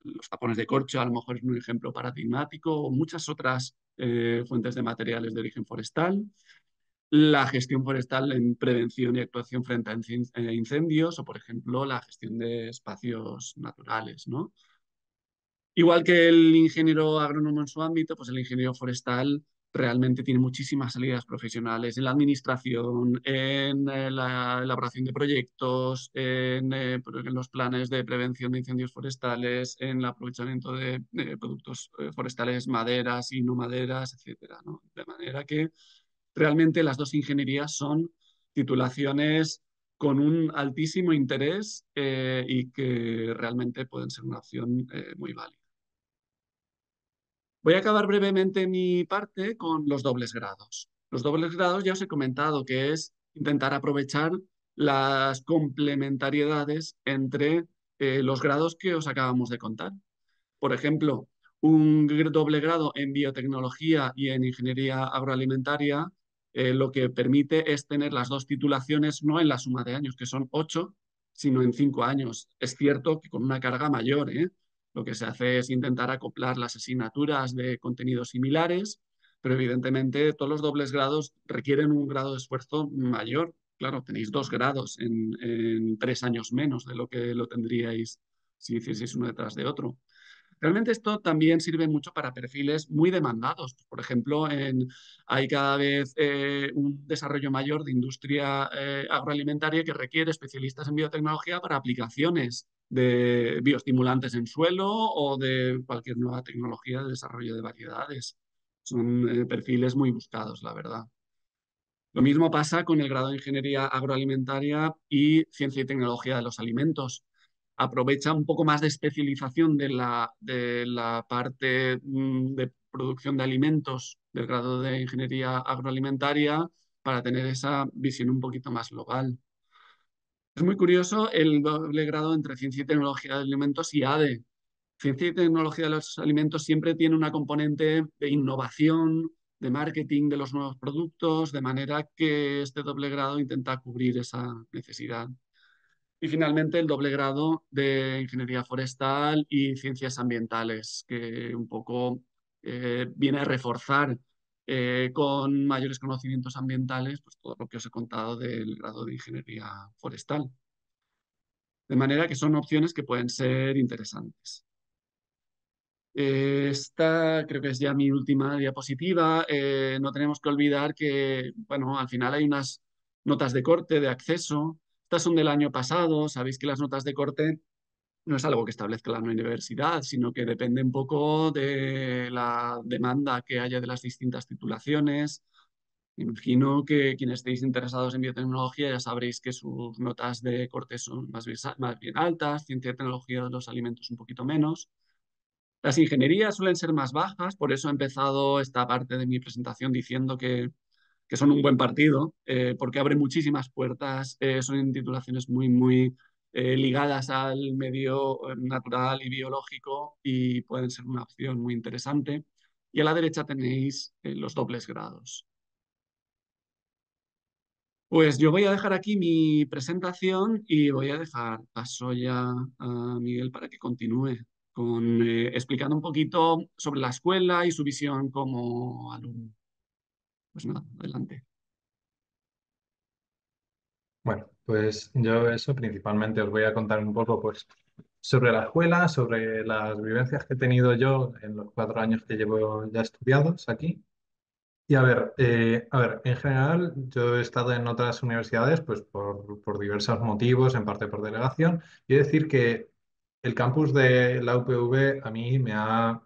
los tapones de corcho, a lo mejor es un ejemplo paradigmático, o muchas otras fuentes de materiales de origen forestal la gestión forestal en prevención y actuación frente a eh, incendios o, por ejemplo, la gestión de espacios naturales, ¿no? Igual que el ingeniero agrónomo en su ámbito, pues el ingeniero forestal realmente tiene muchísimas salidas profesionales en la administración, en eh, la elaboración de proyectos, eh, en, los planes de prevención de incendios forestales, en el aprovechamiento de, productos forestales, maderas y no maderas, etc. De manera que realmente las dos ingenierías son titulaciones con un altísimo interés eh, y que realmente pueden ser una opción eh, muy válida. Voy a acabar brevemente mi parte con los dobles grados. Los dobles grados ya os he comentado que es intentar aprovechar las complementariedades entre eh, los grados que os acabamos de contar. Por ejemplo, un doble grado en biotecnología y en ingeniería agroalimentaria eh, lo que permite es tener las dos titulaciones no en la suma de años, que son ocho, sino en cinco años. Es cierto que con una carga mayor. ¿eh? Lo que se hace es intentar acoplar las asignaturas de contenidos similares, pero evidentemente todos los dobles grados requieren un grado de esfuerzo mayor. Claro, tenéis dos grados en, en tres años menos de lo que lo tendríais si hicieseis uno detrás de otro. Realmente esto también sirve mucho para perfiles muy demandados. Por ejemplo, hay cada vez eh, un desarrollo mayor de industria eh, agroalimentaria que requiere especialistas en biotecnología para aplicaciones de bioestimulantes en suelo o de cualquier nueva tecnología de desarrollo de variedades. Son eh, perfiles muy buscados, la verdad. Lo mismo pasa con el grado de Ingeniería Agroalimentaria y Ciencia y Tecnología de los Alimentos aprovecha un poco más de especialización de la, de la parte mm, de producción de alimentos del grado de ingeniería agroalimentaria para tener esa visión un poquito más global. Es muy curioso el doble grado entre ciencia y tecnología de alimentos y ADE. Ciencia y tecnología de los alimentos siempre tiene una componente de innovación, de marketing de los nuevos productos, de manera que este doble grado intenta cubrir esa necesidad. Y finalmente el doble grado de Ingeniería Forestal y Ciencias Ambientales, que un poco eh, viene a reforzar eh, con mayores conocimientos ambientales pues, todo lo que os he contado del grado de Ingeniería Forestal. De manera que son opciones que pueden ser interesantes. Esta creo que es ya mi última diapositiva. Eh, no tenemos que olvidar que, bueno, al final hay unas notas de corte, de acceso, son del año pasado, sabéis que las notas de corte no es algo que establezca la universidad, sino que depende un poco de la demanda que haya de las distintas titulaciones. imagino que quienes estéis interesados en biotecnología ya sabréis que sus notas de corte son más más bien altas, ciencia y tecnología de los alimentos un poquito menos. Las ingenierías suelen ser más bajas, por eso he empezado esta parte de mi presentación diciendo que que son un buen partido, eh, porque abre muchísimas puertas, eh, son titulaciones muy, muy eh, ligadas al medio natural y biológico y pueden ser una opción muy interesante. Y a la derecha tenéis los dobles grados. Pues yo voy a dejar aquí mi presentación y voy a dejar paso ya a Miguel para que continúe con, explicando un poquito sobre la escuela y su visión como alumno. Pues nada, adelante. Bueno, pues yo eso principalmente os voy a contar un poco pues, sobre la escuela, sobre las vivencias que he tenido yo en los cuatro años que llevo ya estudiados aquí. Y a ver, eh, a ver, en general yo he estado en otras universidades pues por, diversos motivos, en parte por delegación, y decir que el campus de la UPV a mí me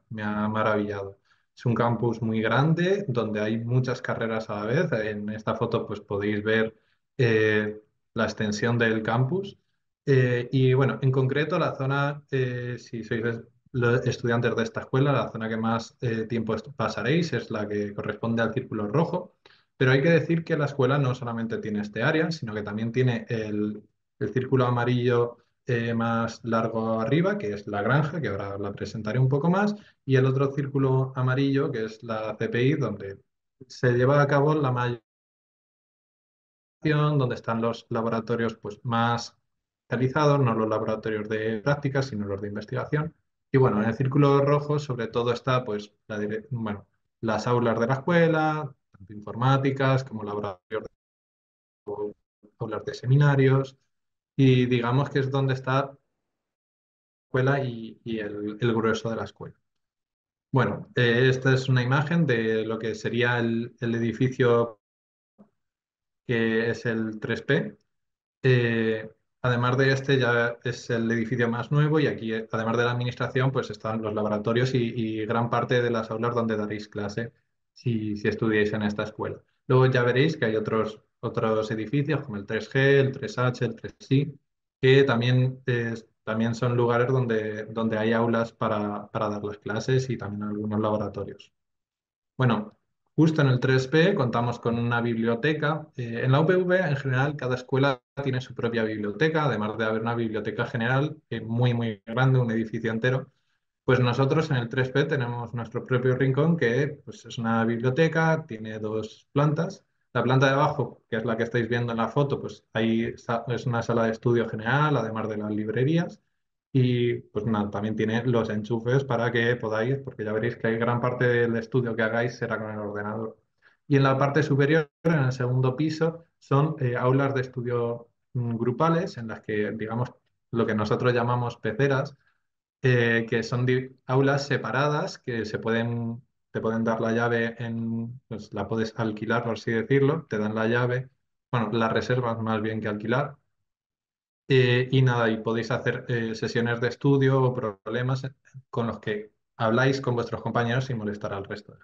me ha maravillado. Es un campus muy grande donde hay muchas carreras a la vez. En esta foto pues, podéis ver eh, la extensión del campus. Eh, y bueno, en concreto la zona, eh, si sois los estudiantes de esta escuela, la zona que más tiempo pasaréis es la que corresponde al círculo rojo. Pero hay que decir que la escuela no solamente tiene este área, sino que también tiene el círculo amarillo eh, más largo arriba, que es la granja, que ahora la presentaré un poco más, y el otro círculo amarillo, que es la CPI, donde se lleva a cabo la mayor donde están los laboratorios pues, más realizados, no los laboratorios de prácticas, sino los de investigación. Y bueno, en el círculo rojo sobre todo está pues, las aulas de la escuela, tanto informáticas como laboratorios de, aulas de seminarios, y digamos que es donde está la escuela y, el, grueso de la escuela. Bueno, eh, esta es una imagen de lo que sería el, edificio que es el 3P. Eh, además de este, ya es el edificio más nuevo y aquí, además de la administración, pues están los laboratorios y, gran parte de las aulas donde daréis clase si, si en esta escuela. Luego ya veréis que hay otros otros edificios como el 3G, el 3H, el 3I, que también, también son lugares donde, hay aulas para, dar las clases y también algunos laboratorios. Bueno, Justo en el 3P contamos con una biblioteca. Eh, en la UPV, en general, cada escuela tiene su propia biblioteca, además de haber una biblioteca general es muy, muy grande, un edificio entero. Pues nosotros en el 3P tenemos nuestro propio rincón, que pues, es una biblioteca, tiene dos plantas la planta de abajo, que es la que estáis viendo en la foto, pues ahí es una sala de estudio general, además de las librerías. Y pues nada, también tiene los enchufes para que podáis, porque ya veréis que hay gran parte del estudio que hagáis será con el ordenador. Y en la parte superior, en el segundo piso, son eh, aulas de estudio mm, grupales en las que, digamos, lo que nosotros llamamos peceras, eh, que son aulas separadas que se pueden te pueden dar la llave pues, la puedes alquilar, por así decirlo, te dan la llave, bueno, la reservas más bien que alquilar. Eh, y nada, y podéis hacer eh, sesiones de estudio o problemas con los que habláis con vuestros compañeros sin molestar al resto.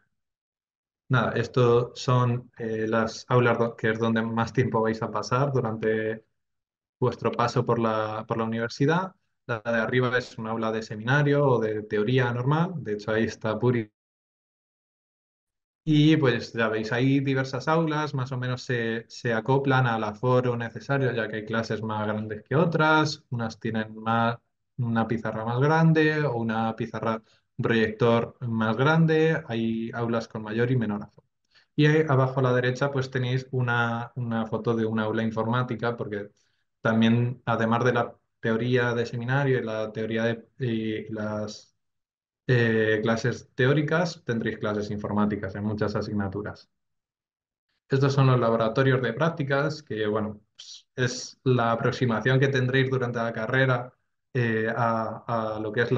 Nada, esto son eh, las aulas que es donde más tiempo vais a pasar durante vuestro paso por la, universidad. La de arriba es una aula de seminario o de teoría normal. De hecho, ahí está Puri y pues ya veis, hay diversas aulas, más o menos se, acoplan al aforo necesario, ya que hay clases más grandes que otras, unas tienen más, una pizarra más grande o una pizarra, proyector más grande, hay aulas con mayor y menor aforo. Y ahí abajo a la derecha pues tenéis una, una foto de una aula informática, porque también además de la teoría de seminario y la teoría de las eh, clases teóricas, tendréis clases informáticas en muchas asignaturas. Estos son los laboratorios de prácticas, que bueno, pues, es la aproximación que tendréis durante la carrera eh, a, lo que es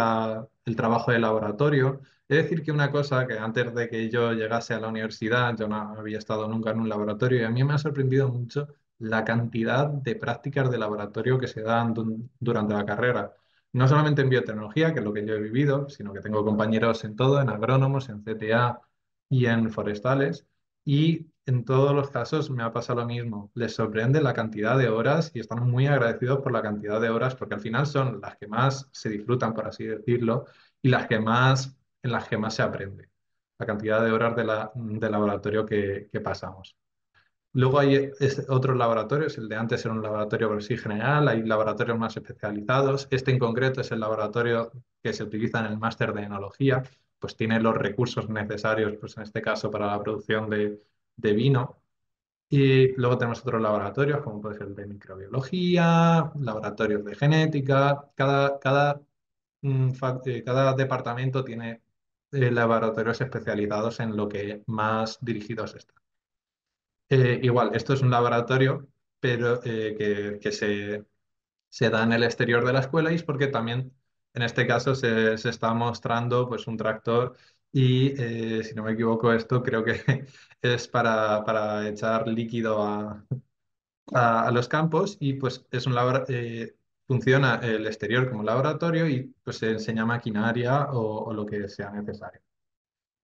el trabajo de laboratorio. Es decir, que una cosa que antes de que yo llegase a la universidad, yo no había estado nunca en un laboratorio y a mí me ha sorprendido mucho la cantidad de prácticas de laboratorio que se dan durante la carrera no solamente en biotecnología, que es lo que yo he vivido, sino que tengo compañeros en todo, en agrónomos, en CTA y en forestales. Y en todos los casos me ha pasado lo mismo. Les sorprende la cantidad de horas y estamos muy agradecidos por la cantidad de horas, porque al final son las que más se disfrutan, por así decirlo, y las que más, en las que más se aprende. La cantidad de horas de, laboratorio que pasamos. Luego hay este, otros laboratorios, el de antes era un laboratorio por sí general, hay laboratorios más especializados. Este en concreto es el laboratorio que se utiliza en el máster de enología, pues tiene los recursos necesarios, pues en este caso para la producción de, vino. Y luego tenemos otros laboratorios, como puede ser el de microbiología, laboratorios de genética. Cada, cada mm, eh, departamento tiene eh, laboratorios especializados en lo que más dirigidos están. Eh, igual, esto es un laboratorio pero, eh, que, se, da en el exterior de la escuela y es porque también en este caso se, está mostrando pues, un tractor y, eh, si no me equivoco, esto creo que es para, para echar líquido a, a, los campos y pues es un funciona el exterior como laboratorio y pues se enseña maquinaria o lo que sea necesario.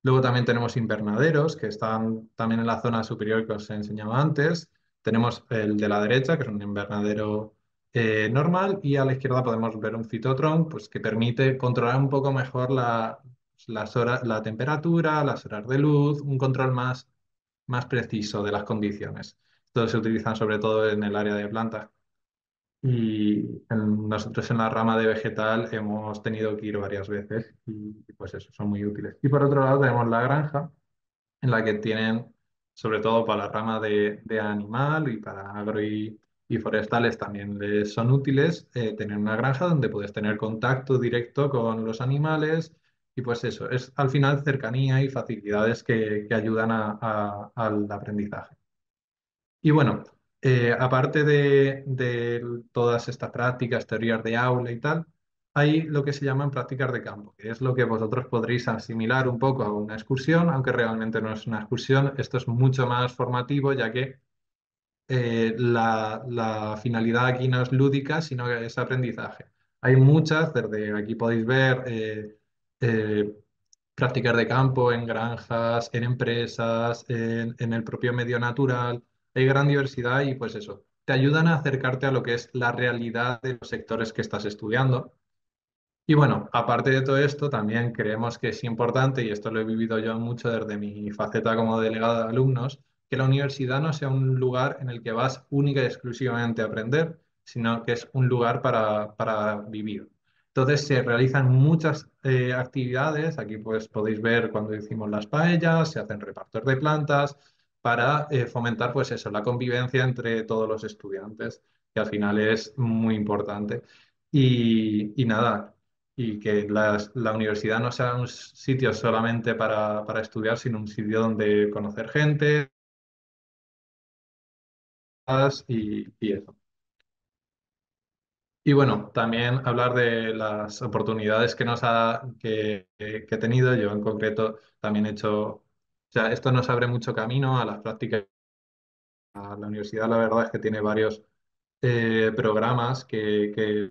Luego también tenemos invernaderos, que están también en la zona superior que os he enseñado antes. Tenemos el de la derecha, que es un invernadero eh, normal, y a la izquierda podemos ver un fitotron pues, que permite controlar un poco mejor la, las horas, la temperatura, las horas de luz, un control más, más preciso de las condiciones. Entonces se utilizan sobre todo en el área de plantas y nosotros en la rama de vegetal hemos tenido que ir varias veces y, pues eso, son muy útiles. Y por otro lado tenemos la granja, en la que tienen, sobre todo para la rama de, animal y para agro y, forestales también les son útiles, eh, tener una granja donde puedes tener contacto directo con los animales y pues eso, es al final cercanía y facilidades que, ayudan al aprendizaje. Y bueno, eh, aparte de, todas estas prácticas, teorías de aula y tal, hay lo que se llaman prácticas de campo, que es lo que vosotros podréis asimilar un poco a una excursión, aunque realmente no es una excursión. Esto es mucho más formativo, ya que eh, la, finalidad aquí no es lúdica, sino que es aprendizaje. Hay muchas, desde aquí podéis ver eh, prácticas de campo en granjas, en empresas, en el propio medio natural hay gran diversidad y pues eso, te ayudan a acercarte a lo que es la realidad de los sectores que estás estudiando. Y bueno, aparte de todo esto, también creemos que es importante, y esto lo he vivido yo mucho desde mi faceta como delegado de alumnos, que la universidad no sea un lugar en el que vas única y exclusivamente a aprender, sino que es un lugar para, vivir. Entonces se realizan muchas eh, actividades, aquí pues podéis ver cuando hicimos las paellas, se hacen repartos de plantas, para eh, fomentar pues eso, la convivencia entre todos los estudiantes, que al final es muy importante. Y, y nada, y que la universidad no sea un sitio solamente para, para estudiar, sino un sitio donde conocer gente y, eso. Y bueno, también hablar de las oportunidades que nos ha que, que he tenido. Yo en concreto también he hecho o sea, esto nos abre mucho camino a las prácticas. La universidad, la verdad es que tiene varios eh, programas que, que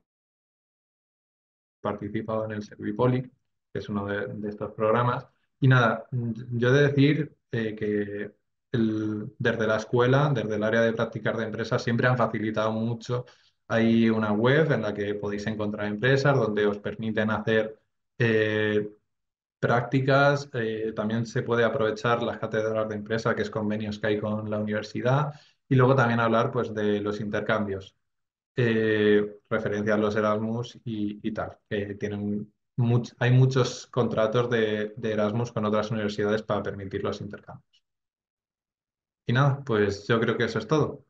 participado en el Servipolic, que es uno de, estos programas. Y nada, yo he de decir eh, que desde la escuela, desde el área de practicar de empresas, siempre han facilitado mucho. Hay una web en la que podéis encontrar empresas donde os permiten hacer eh, prácticas, eh, también se puede aprovechar las cátedras de empresa, que es convenios que hay con la universidad, y luego también hablar pues, de los intercambios, eh, referencia a los Erasmus y, tal. tienen hay muchos contratos de, de Erasmus con otras universidades para permitir los intercambios. Y nada, pues yo creo que eso es todo.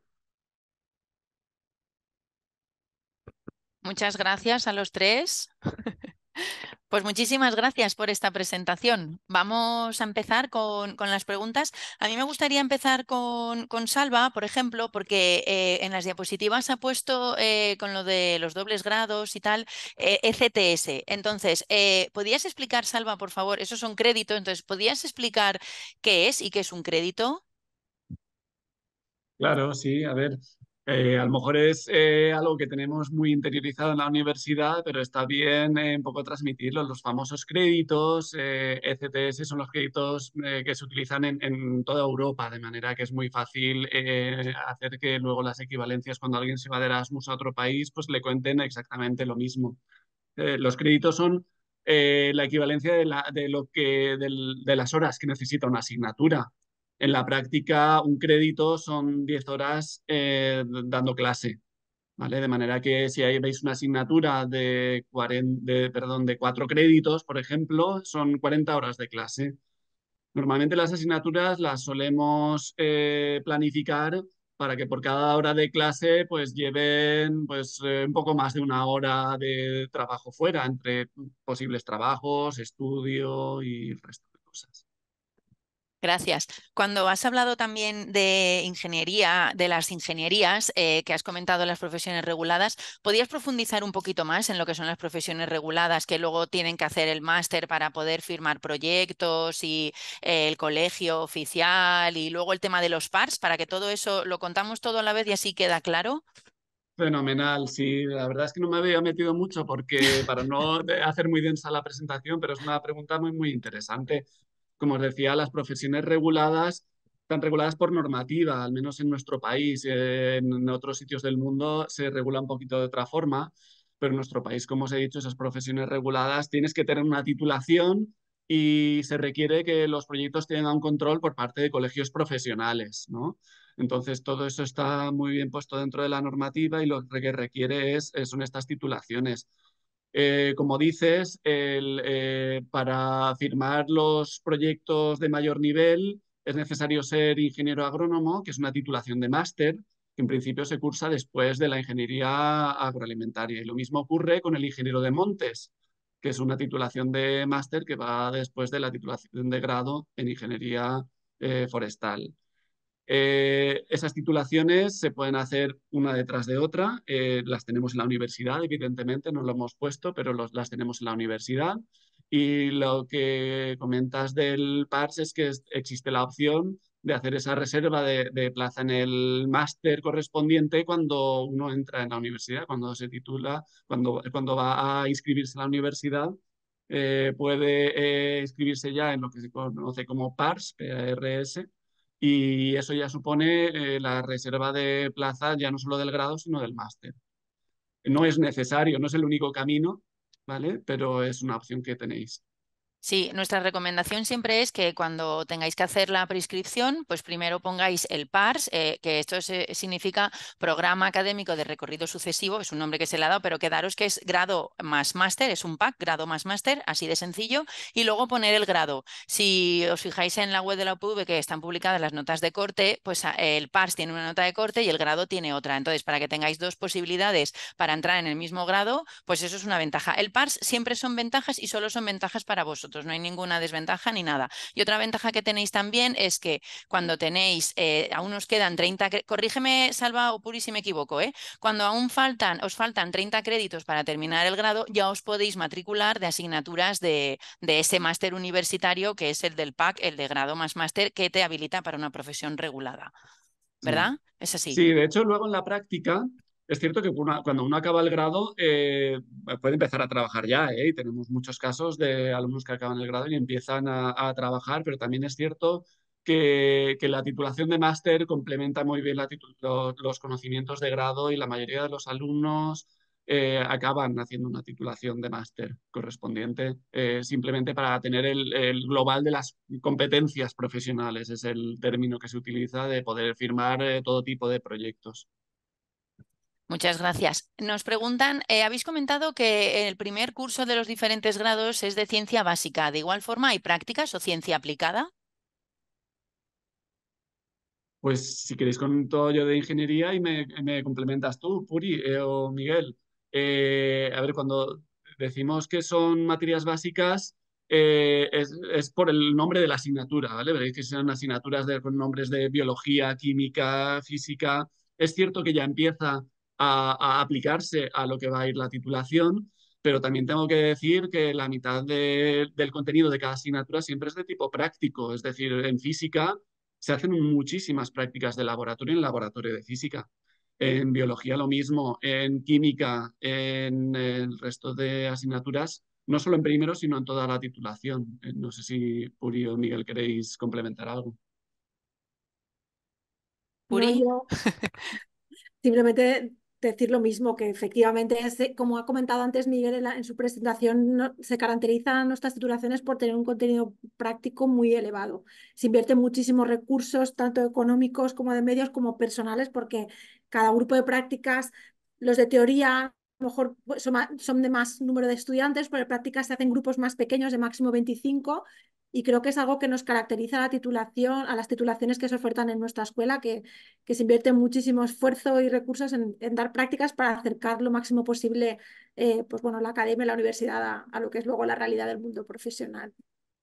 Muchas gracias a los tres. Pues muchísimas gracias por esta presentación. Vamos a empezar con, las preguntas. A mí me gustaría empezar con, Salva, por ejemplo, porque eh, en las diapositivas ha puesto eh, con lo de los dobles grados y tal, ECTS. Eh, e entonces, ¿podías explicar, Salva, por favor? Eso es un crédito, entonces, ¿podías explicar qué es y qué es un crédito? Claro, sí, a ver, eh, a lo mejor es eh, algo que tenemos muy interiorizado en la universidad, pero está bien eh, un poco transmitirlo. Los famosos créditos ECTS e son los créditos que se utilizan en, en, toda Europa, de manera que es muy fácil hacer que luego las equivalencias cuando alguien se va de Erasmus a otro país, pues le cuenten exactamente lo mismo. los créditos son la equivalencia de, la, de lo que, de las horas que necesita una asignatura en la práctica un crédito son 10 horas eh, dando clase. ¿Vale? De manera que si ahí veis una asignatura de, cuatro créditos, por ejemplo, son 40 horas de clase. Normalmente las asignaturas las solemos eh, planificar para que por cada hora de clase pues lleven pues eh, un poco más de una hora de trabajo fuera entre posibles trabajos, estudio y el resto de cosas. Gracias. Cuando has hablado también de ingeniería, de las ingenierías, eh, que has comentado las profesiones reguladas, ¿podrías profundizar un poquito más en lo que son las profesiones reguladas que luego tienen que hacer el máster para poder firmar proyectos y eh, el colegio oficial y luego el tema de los PARs, para que todo eso lo contamos todo a la vez y así queda claro? Fenomenal, sí, la verdad es que no me había metido mucho porque para no hacer muy densa la presentación, pero es una pregunta muy, muy interesante como os decía, las profesiones reguladas están reguladas por normativa, al menos en nuestro país. En otros sitios del mundo se regula un poquito de otra forma, pero en nuestro país, como os he dicho, esas profesiones reguladas tienes que tener una titulación y se requiere que los proyectos tengan un control por parte de colegios profesionales, Entonces, todo eso está muy bien puesto dentro de la normativa y lo que requiere es, son estas titulaciones. Eh, como dices, eh, para firmar los proyectos de mayor nivel es necesario ser ingeniero agrónomo, que es una titulación de máster, que en principio se cursa después de la ingeniería agroalimentaria. Y lo mismo ocurre con el ingeniero de montes, que es una titulación de máster que va después de la titulación de grado en ingeniería eh, forestal. Eh, esas titulaciones se pueden hacer una detrás de otra. Eh, las tenemos en la universidad, evidentemente, no lo hemos puesto, pero las tenemos en la universidad. Y lo que comentas del PARS es que existe la opción de hacer esa reserva de, plaza en el máster correspondiente cuando uno entra en la universidad, cuando se titula, cuando, va a inscribirse en la universidad. Eh, puede inscribirse ya en lo que se conoce como PARS, PARS, y eso ya supone eh, la reserva de plaza ya no solo del grado, sino del máster. No es necesario, no es el único camino, ¿vale? Pero es una opción que tenéis. Sí, nuestra recomendación siempre es que cuando tengáis que hacer la prescripción, pues primero pongáis el PARS, eh, que esto significa Programa Académico de Recorrido Sucesivo, es un nombre que se le ha dado, pero quedaros que es grado más máster, es un pack grado más máster, así de sencillo, y luego poner el grado. Si os fijáis en la web de la UPV que están publicadas las notas de corte, pues ah, el PARS tiene una nota de corte y el grado tiene otra. Entonces, para que tengáis dos posibilidades para entrar en el mismo grado, pues eso es una ventaja. El PARS siempre son ventajas y solo son ventajas para vosotros no hay ninguna desventaja ni nada. Y otra ventaja que tenéis también es que cuando tenéis, eh, aún os quedan 30, corrígeme Salva o Puri si me equivoco, ¿eh? cuando aún faltan, os faltan 30 créditos para terminar el grado, ya os podéis matricular de asignaturas de, ese máster universitario que es el del PAC, el de grado más máster, que te habilita para una profesión regulada. ¿Verdad? Es así. Sí, de hecho, luego en la práctica, es cierto que cuando uno acaba el grado eh, puede empezar a trabajar ya, ¿eh? y tenemos muchos casos de alumnos que acaban el grado y empiezan a, trabajar, pero también es cierto que, la titulación de máster complementa muy bien los, conocimientos de grado y la mayoría de los alumnos eh, acaban haciendo una titulación de máster correspondiente, simplemente para tener el, global de las competencias profesionales, es el término que se utiliza de poder firmar todo tipo de proyectos. Muchas gracias. Nos preguntan, eh, habéis comentado que el primer curso de los diferentes grados es de ciencia básica. ¿De igual forma hay prácticas o ciencia aplicada? Pues si queréis con todo yo de ingeniería y me, complementas tú, Puri eh, o Miguel. Eh, a ver, cuando decimos que son materias básicas, es, por el nombre de la asignatura, ¿vale? Veréis que son asignaturas de, con nombres de biología, química, física. Es cierto que ya empieza a, aplicarse a lo que va a ir la titulación, pero también tengo que decir que la mitad del contenido de cada asignatura siempre es de tipo práctico, es decir, en física se hacen muchísimas prácticas de laboratorio en laboratorio de física, en biología lo mismo, en química, en el resto de asignaturas, no solo en primero, sino en toda la titulación. Eh, no sé si Puri o Miguel queréis complementar algo. Puri. Simplemente decir lo mismo, que efectivamente, eh, como ha comentado antes Miguel en, su presentación, se caracterizan nuestras titulaciones por tener un contenido práctico muy elevado. Se invierten muchísimos recursos, tanto económicos como de medios, como personales, porque cada grupo de prácticas, los de teoría, lo mejor pues, son, de más número de estudiantes, pero en prácticas se hacen grupos más pequeños de máximo 25 y creo que es algo que nos caracteriza a la titulación, a las titulaciones que se ofertan en nuestra escuela, que, que se invierte muchísimo esfuerzo y recursos en, dar prácticas para acercar lo máximo posible eh, pues bueno, la academia, la universidad a, lo que es luego la realidad del mundo profesional.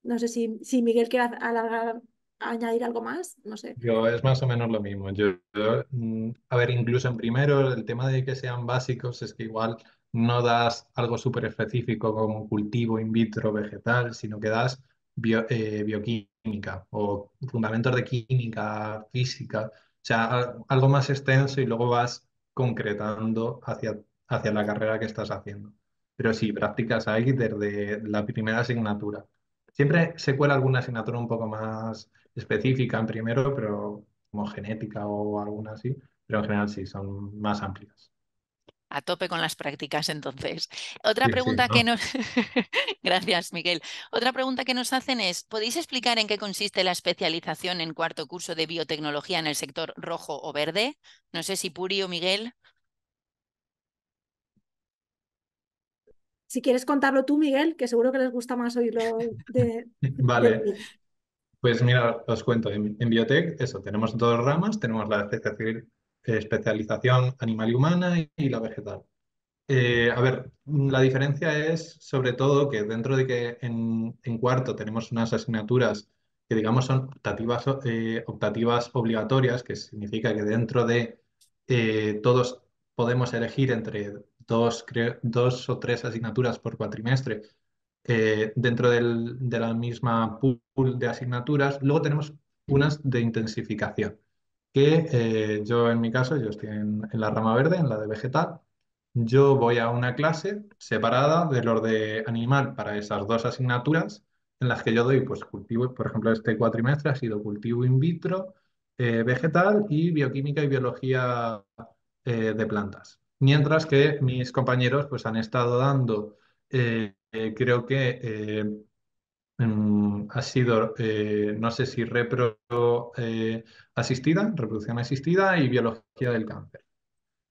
No sé si, si Miguel quiere alargar añadir algo más? No sé. Yo, es más o menos lo mismo. Yo, mm, a ver, incluso en primero, el tema de que sean básicos es que igual no das algo súper específico como cultivo in vitro vegetal, sino que das eh, bioquímica o fundamentos de química, física, o sea, algo más extenso y luego vas concretando hacia, hacia la carrera que estás haciendo. Pero sí, prácticas ahí desde la primera asignatura. Siempre se cuela alguna asignatura un poco más específica en primero, pero como genética o alguna así, pero en general sí, son más amplias. A tope con las prácticas, entonces. Otra pregunta que nos. Gracias, Miguel. Otra pregunta que nos hacen es: ¿podéis explicar en qué consiste la especialización en cuarto curso de biotecnología en el sector rojo o verde? No sé si Puri o Miguel. Si quieres contarlo tú, Miguel, que seguro que les gusta más oírlo de. vale. De... Pues mira, os cuento, en, biotech, eso, tenemos dos ramas, tenemos la eh, especialización animal y humana y, la vegetal. Eh, a ver, la diferencia es sobre todo que dentro de que en, cuarto tenemos unas asignaturas que digamos son optativas, eh, obligatorias, que significa que dentro de todos podemos elegir entre dos, dos o tres asignaturas por cuatrimestre eh, dentro de la misma pool de asignaturas. Luego tenemos unas de intensificación, que eh, yo en mi caso, yo estoy en, la rama verde, en la de vegetal, yo voy a una clase separada del orden animal para esas dos asignaturas en las que yo doy pues cultivo, por ejemplo, este cuatrimestre ha sido cultivo in vitro, eh, vegetal y bioquímica y biología de plantas. Mientras que mis compañeros pues, han estado dando eh, creo que eh, mm, ha sido, eh, no sé si repro asistida, reproducción asistida y biología del cáncer.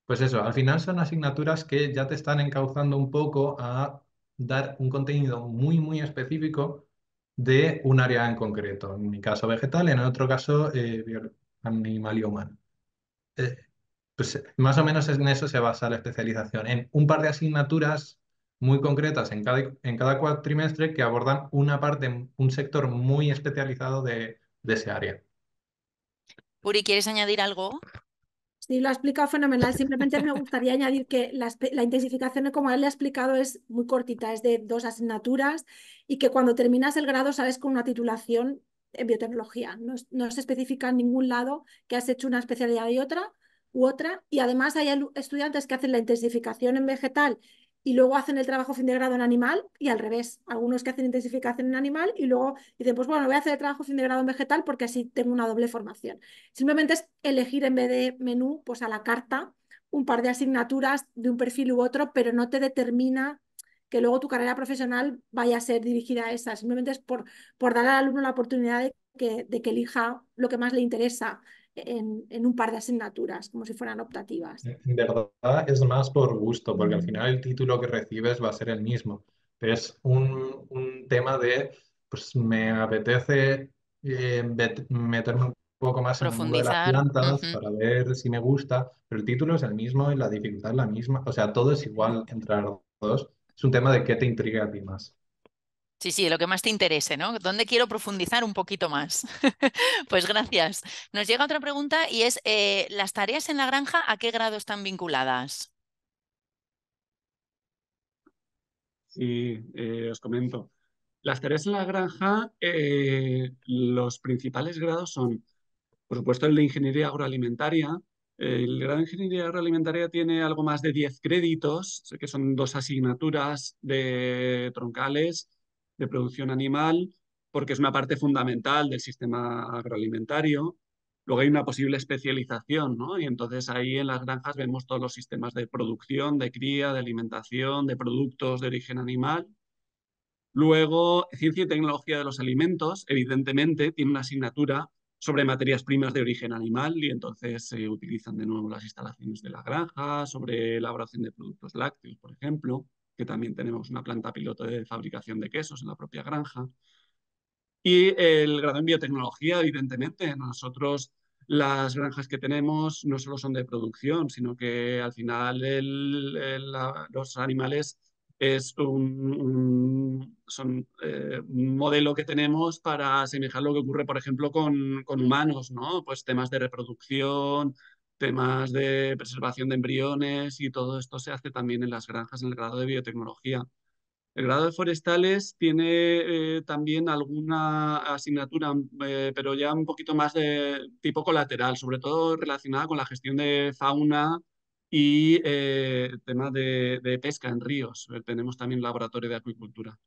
Pues eso, al final son asignaturas que ya te están encauzando un poco a dar un contenido muy, muy específico de un área en concreto. En mi caso vegetal, en otro caso animal y humano. pues más o menos en eso se basa la especialización, en un par de asignaturas muy concretas en cada, en cada cuatrimestre que abordan una parte, un sector muy especializado de, ese área. Uri, ¿quieres añadir algo? Sí, lo ha explicado fenomenal. Simplemente me gustaría añadir que la, intensificación, como él le ha explicado, es muy cortita, es de dos asignaturas y que cuando terminas el grado sales con una titulación en biotecnología. No, no se especifica en ningún lado que has hecho una especialidad y otra u otra. Y además hay estudiantes que hacen la intensificación en vegetal y luego hacen el trabajo fin de grado en animal y al revés. Algunos que hacen intensificación en animal y luego dicen, pues bueno, voy a hacer el trabajo fin de grado en vegetal porque así tengo una doble formación. Simplemente es elegir en vez de menú, pues a la carta, un par de asignaturas de un perfil u otro, pero no te determina que luego tu carrera profesional vaya a ser dirigida a esa. Simplemente es por, por dar al alumno la oportunidad de que, de que elija lo que más le interesa en, un par de asignaturas, como si fueran optativas. En verdad es más por gusto, porque al mm. final el título que recibes va a ser el mismo. pero Es un, tema de, pues me apetece eh, meterme un poco más en las plantas para ver si me gusta, pero el título es el mismo y la dificultad es la misma, o sea, todo es igual entre los dos. Es un tema de qué te intriga a ti más. Sí, sí, lo que más te interese, ¿no? ¿Dónde quiero profundizar un poquito más? pues gracias. Nos llega otra pregunta y es, eh, ¿las tareas en la granja a qué grado están vinculadas? Sí, eh, os comento. Las tareas en la granja, eh, los principales grados son, por supuesto, el de ingeniería agroalimentaria. El grado de ingeniería agroalimentaria tiene algo más de 10 créditos, que son dos asignaturas de troncales de producción animal, porque es una parte fundamental del sistema agroalimentario. Luego hay una posible especialización, ¿no? Y entonces ahí en las granjas vemos todos los sistemas de producción, de cría, de alimentación, de productos de origen animal. Luego, ciencia y tecnología de los alimentos, evidentemente, tiene una asignatura sobre materias primas de origen animal y entonces se utilizan de nuevo las instalaciones de la granja, sobre elaboración de productos lácteos, por ejemplo que también tenemos una planta piloto de fabricación de quesos en la propia granja. Y el grado en biotecnología, evidentemente, nosotros las granjas que tenemos no solo son de producción, sino que al final los animales es un, son, eh, un modelo que tenemos para asemejar lo que ocurre, por ejemplo, con, humanos, ¿no? Pues temas de reproducción, temas de preservación de embriones y todo esto se hace también en las granjas en el grado de biotecnología. El grado de forestales tiene eh, también alguna asignatura, eh, pero ya un poquito más de tipo colateral, sobre todo relacionada con la gestión de fauna y eh, temas de, de pesca en ríos. Tenemos también laboratorio de acuicultura.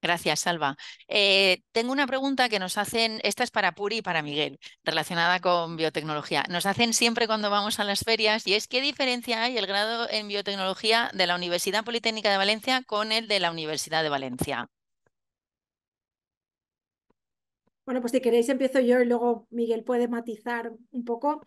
Gracias, Salva. Eh, tengo una pregunta que nos hacen, esta es para Puri y para Miguel, relacionada con biotecnología. Nos hacen siempre cuando vamos a las ferias y es qué diferencia hay el grado en biotecnología de la Universidad Politécnica de Valencia con el de la Universidad de Valencia. Bueno, pues si queréis empiezo yo y luego Miguel puede matizar un poco.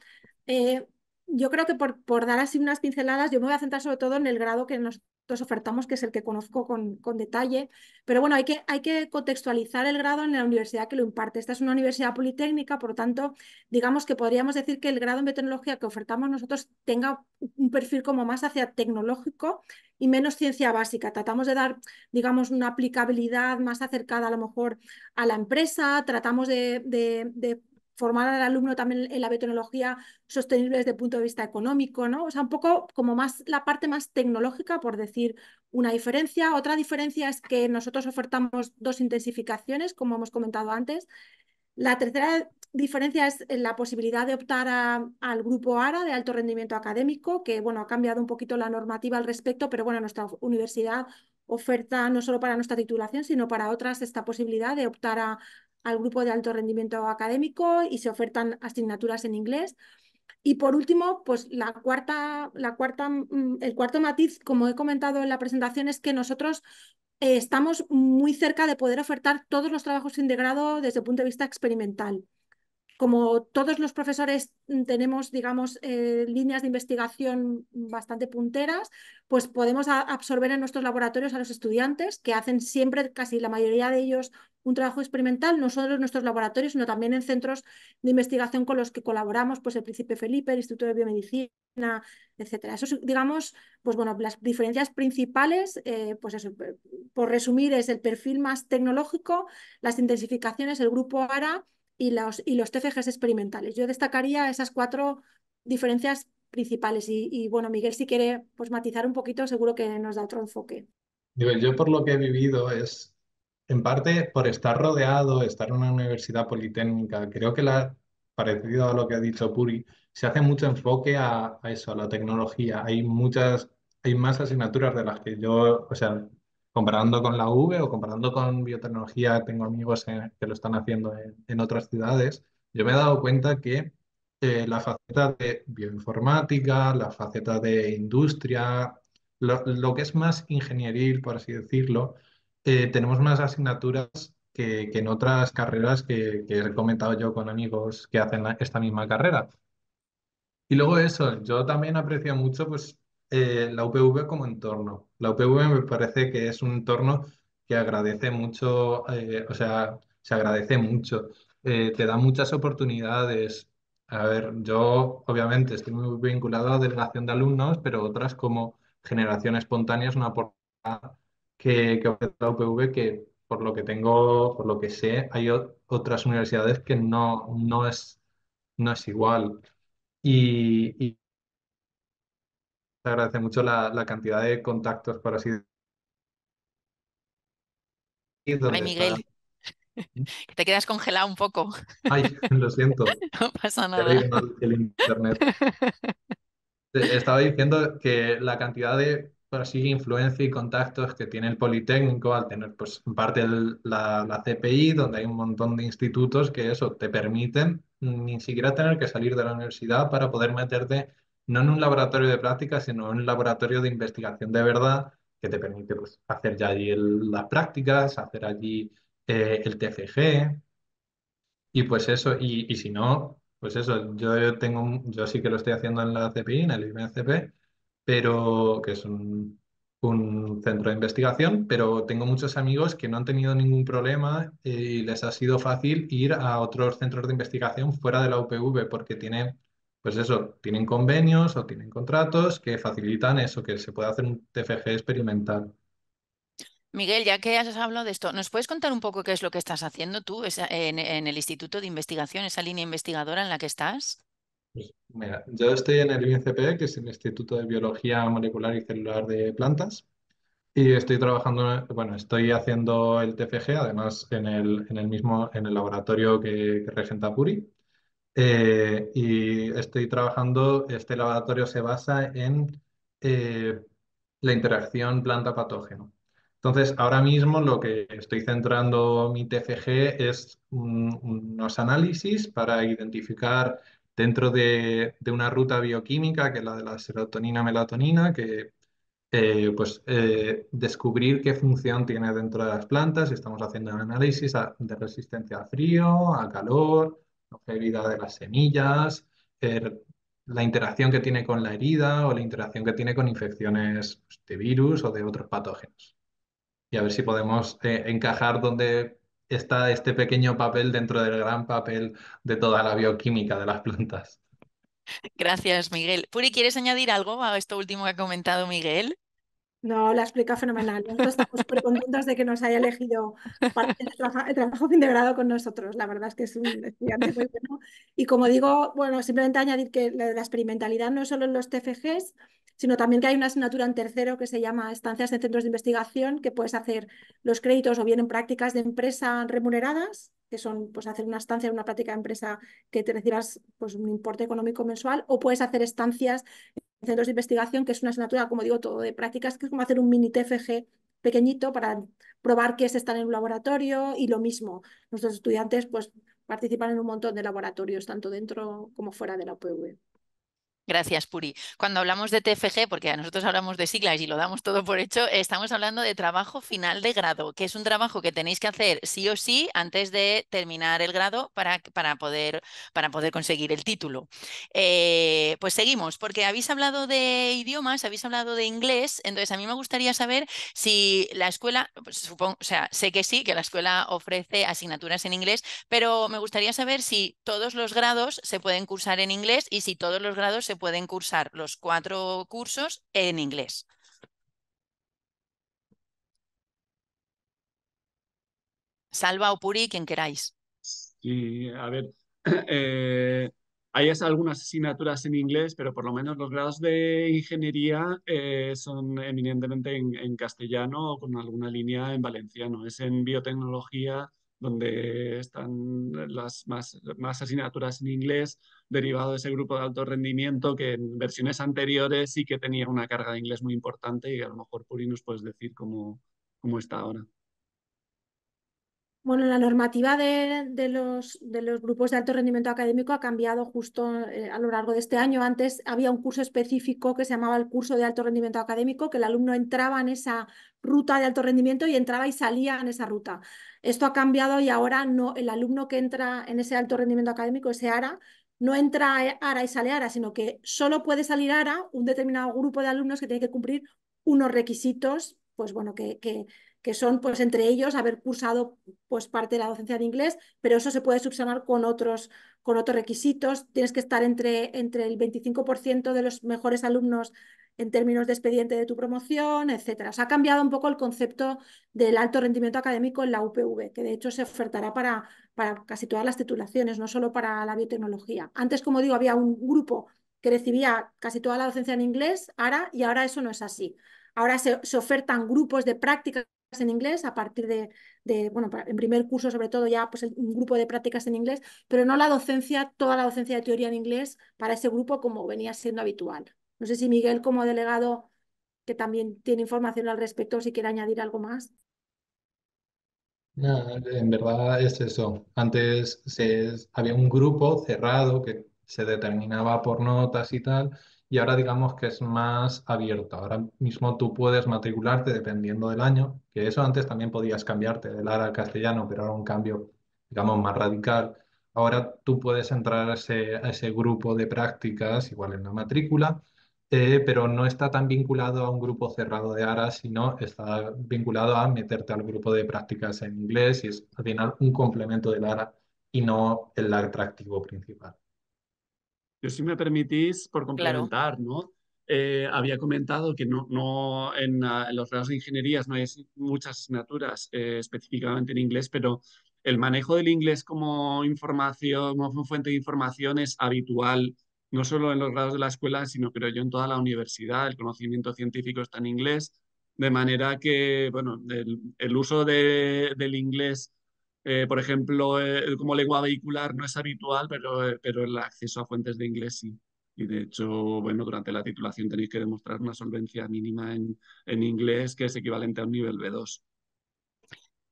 Eh, yo creo que por, por, dar así unas pinceladas, yo me voy a centrar sobre todo en el grado que nosotros ofertamos, que es el que conozco con, con detalle, pero bueno, hay que, hay que contextualizar el grado en la universidad que lo imparte. Esta es una universidad politécnica, por lo tanto, digamos que podríamos decir que el grado en biotecnología que ofertamos nosotros tenga un perfil como más hacia tecnológico y menos ciencia básica. Tratamos de dar, digamos, una aplicabilidad más acercada a lo mejor a la empresa, tratamos de formar al alumno también en la biotecnología sostenible desde el punto de vista económico, ¿no? O sea, un poco como más la parte más tecnológica, por decir una diferencia. Otra diferencia es que nosotros ofertamos dos intensificaciones, como hemos comentado antes. La tercera diferencia es la posibilidad de optar al grupo ARA de alto rendimiento académico, que bueno, ha cambiado un poquito la normativa al respecto, pero bueno, nuestra universidad oferta no solo para nuestra titulación, sino para otras esta posibilidad de optar a, al grupo de alto rendimiento académico y se ofertan asignaturas en inglés. Y por último, pues la cuarta, la cuarta, mm, el cuarto matiz, como he comentado en la presentación, es que nosotros eh, estamos muy cerca de poder ofertar todos los trabajos integrados desde el punto de vista experimental. Como todos los profesores mm, tenemos, digamos, eh, líneas de investigación bastante punteras, pues podemos absorber en nuestros laboratorios a los estudiantes que hacen siempre, casi la mayoría de ellos, un trabajo experimental, no solo en nuestros laboratorios, sino también en centros de investigación con los que colaboramos, pues el Príncipe Felipe, el Instituto de Biomedicina, etcétera. Eso digamos, pues bueno, las diferencias principales, eh, pues eh, por resumir, es el perfil más tecnológico, las intensificaciones, el grupo ARA, y los, TCGs experimentales. Yo destacaría esas cuatro diferencias principales y, bueno, Miguel si quiere pues, matizar un poquito seguro que nos da otro enfoque. Yo por lo que he vivido es, en parte por estar rodeado, estar en una universidad politécnica, creo que la, parecido a lo que ha dicho Puri, se hace mucho enfoque a, a eso, a la tecnología. Hay muchas, hay más asignaturas de las que yo, o sea, comparando con la V o comparando con biotecnología, tengo amigos que lo están haciendo en, otras ciudades, yo me he dado cuenta que eh, la faceta de bioinformática, la faceta de industria, lo, que es más ingeniería, por así decirlo, eh, tenemos más asignaturas que, en otras carreras que, he comentado yo con amigos que hacen esta misma carrera. Y luego eso, yo también aprecio mucho pues, eh, la UPV como entorno la UPV me parece que es un entorno que agradece mucho, eh, o sea, se agradece mucho. Eh, te da muchas oportunidades. A ver, yo obviamente estoy muy vinculado a delegación de alumnos, pero otras como generación espontánea es una oportunidad que, que ofrece la UPV que por lo que tengo, por lo que sé, hay otras universidades que no, no, es, no es igual. y se agradece mucho la, cantidad de contactos, por así Ay, Miguel, te quedas congelado un poco. Ay, lo siento. No pasa nada. Estaba diciendo que la cantidad de influencia y contactos que tiene el Politécnico al tener pues en parte la, CPI, donde hay un montón de institutos que eso te permiten ni siquiera tener que salir de la universidad para poder meterte no en un laboratorio de práctica, sino en un laboratorio de investigación de verdad que te permite pues, hacer ya allí las prácticas, hacer allí eh, el TCG y pues eso, y, si no, pues eso, yo tengo, yo sí que lo estoy haciendo en la CPI, en el IBNCP, pero que es un, centro de investigación, pero tengo muchos amigos que no han tenido ningún problema eh, y les ha sido fácil ir a otros centros de investigación fuera de la UPV porque tienen pues eso, tienen convenios o tienen contratos que facilitan eso, que se puede hacer un TFG experimental. Miguel, ya que has hablado de esto, ¿nos puedes contar un poco qué es lo que estás haciendo tú en, el Instituto de Investigación, esa línea investigadora en la que estás? Pues, mira, yo estoy en el INCP, que es el Instituto de Biología Molecular y Celular de Plantas, y estoy trabajando, bueno, estoy haciendo el TFG, además en el, mismo, en el laboratorio que, que regenta Puri, eh, y estoy trabajando, este laboratorio se basa en eh, la interacción planta-patógeno. Entonces, ahora mismo lo que estoy centrando mi TFG es unos análisis para identificar dentro de, una ruta bioquímica, que es la de la serotonina-melatonina, que eh, pues, descubrir qué función tiene dentro de las plantas. Estamos haciendo un análisis de resistencia a frío, a calor, herida de las semillas, la interacción que tiene con la herida o la interacción que tiene con infecciones de virus o de otros patógenos. Y a ver si podemos eh, encajar dónde está este pequeño papel dentro del gran papel de toda la bioquímica de las plantas. Gracias, Miguel. Puri, ¿quieres añadir algo a esto último que ha comentado Miguel? No, la explica fenomenal. Nosotros estamos súper contentos de que nos haya elegido para el, trabajo, el trabajo con nosotros. La verdad es que es un estudiante muy bueno. Y como digo, bueno, simplemente añadir que la, experimentalidad no es solo en los TFGs, sino también que hay una asignatura en tercero que se llama estancias en centros de investigación, que puedes hacer los créditos o bien en prácticas de empresa remuneradas, que son pues hacer una estancia en una práctica de empresa que te recibas pues un importe económico mensual, o puedes hacer estancias centros de investigación, que es una asignatura, como digo, todo de prácticas, que es como hacer un mini TFG pequeñito para probar que es estar en un laboratorio y lo mismo. Nuestros estudiantes pues, participan en un montón de laboratorios, tanto dentro como fuera de la UPV. Gracias, Puri. Cuando hablamos de TFG, porque nosotros hablamos de siglas y lo damos todo por hecho, estamos hablando de trabajo final de grado, que es un trabajo que tenéis que hacer sí o sí antes de terminar el grado para, para, poder, para poder, conseguir el título. Eh, pues seguimos, porque habéis hablado de idiomas, habéis hablado de inglés, entonces a mí me gustaría saber si la escuela, pues supongo, o sea, sé que sí, que la escuela ofrece asignaturas en inglés, pero me gustaría saber si todos los grados se pueden cursar en inglés y si todos los grados se se pueden cursar los cuatro cursos en inglés. Salva o Puri, quien queráis. Sí, a ver, eh, hay algunas asignaturas en inglés, pero por lo menos los grados de ingeniería eh, son eminentemente en, en, castellano o con alguna línea en valenciano. Es en biotecnología, donde están las más, asignaturas en inglés, derivado de ese grupo de alto rendimiento que en versiones anteriores sí que tenía una carga de inglés muy importante y a lo mejor Puri puedes decir cómo, está ahora. Bueno, la normativa de, los, grupos de alto rendimiento académico ha cambiado justo eh, a lo largo de este año. Antes había un curso específico que se llamaba el curso de alto rendimiento académico, que el alumno entraba en esa ruta de alto rendimiento y entraba y salía en esa ruta. Esto ha cambiado y ahora no, el alumno que entra en ese alto rendimiento académico, ese ARA, no entra e, ARA y sale ARA, sino que solo puede salir ARA un determinado grupo de alumnos que tiene que cumplir unos requisitos, pues bueno, que, que, son pues entre ellos haber cursado pues parte de la docencia de inglés, pero eso se puede subsanar con otros, con otros requisitos. Tienes que estar entre, entre el 25% de los mejores alumnos en términos de expediente de tu promoción, etcétera. se ha cambiado un poco el concepto del alto rendimiento académico en la UPV, que de hecho se ofertará para, para casi todas las titulaciones, no solo para la biotecnología. Antes, como digo, había un grupo que recibía casi toda la docencia en inglés, ahora, y ahora eso no es así. Ahora se, ofertan grupos de prácticas en inglés a partir de, de, bueno, en primer curso sobre todo ya pues un grupo de prácticas en inglés, pero no la docencia, toda la docencia de teoría en inglés para ese grupo como venía siendo habitual. No sé si Miguel, como delegado, que también tiene información al respecto, si quiere añadir algo más. Eh, en verdad es eso. Antes se, había un grupo cerrado que se determinaba por notas y tal, y ahora digamos que es más abierto. Ahora mismo tú puedes matricularte dependiendo del año, que eso antes también podías cambiarte del ara al castellano, pero era un cambio, digamos, más radical. Ahora tú puedes entrar a ese grupo de prácticas, igual en la matrícula, pero no está tan vinculado a un grupo cerrado de ARA, sino está vinculado a meterte al grupo de prácticas en inglés y es al final un complemento del ARA y no el atractivo principal. Yo si me permitís, por complementar, ¿no? Eh, había comentado que no, ah, en, los grados de ingenierías no hay muchas asignaturas eh, específicamente en inglés, pero el manejo del inglés como información, como fuente de información es habitual no solo en los grados de la escuela, sino creo yo en toda la universidad, el conocimiento científico está en inglés, de manera que, bueno, el, uso del inglés, eh, por ejemplo, eh, como lengua vehicular no es habitual, pero, eh, pero el acceso a fuentes de inglés sí. Y de hecho, bueno, durante la titulación tenéis que demostrar una solvencia mínima en, en inglés que es equivalente a un nivel B2.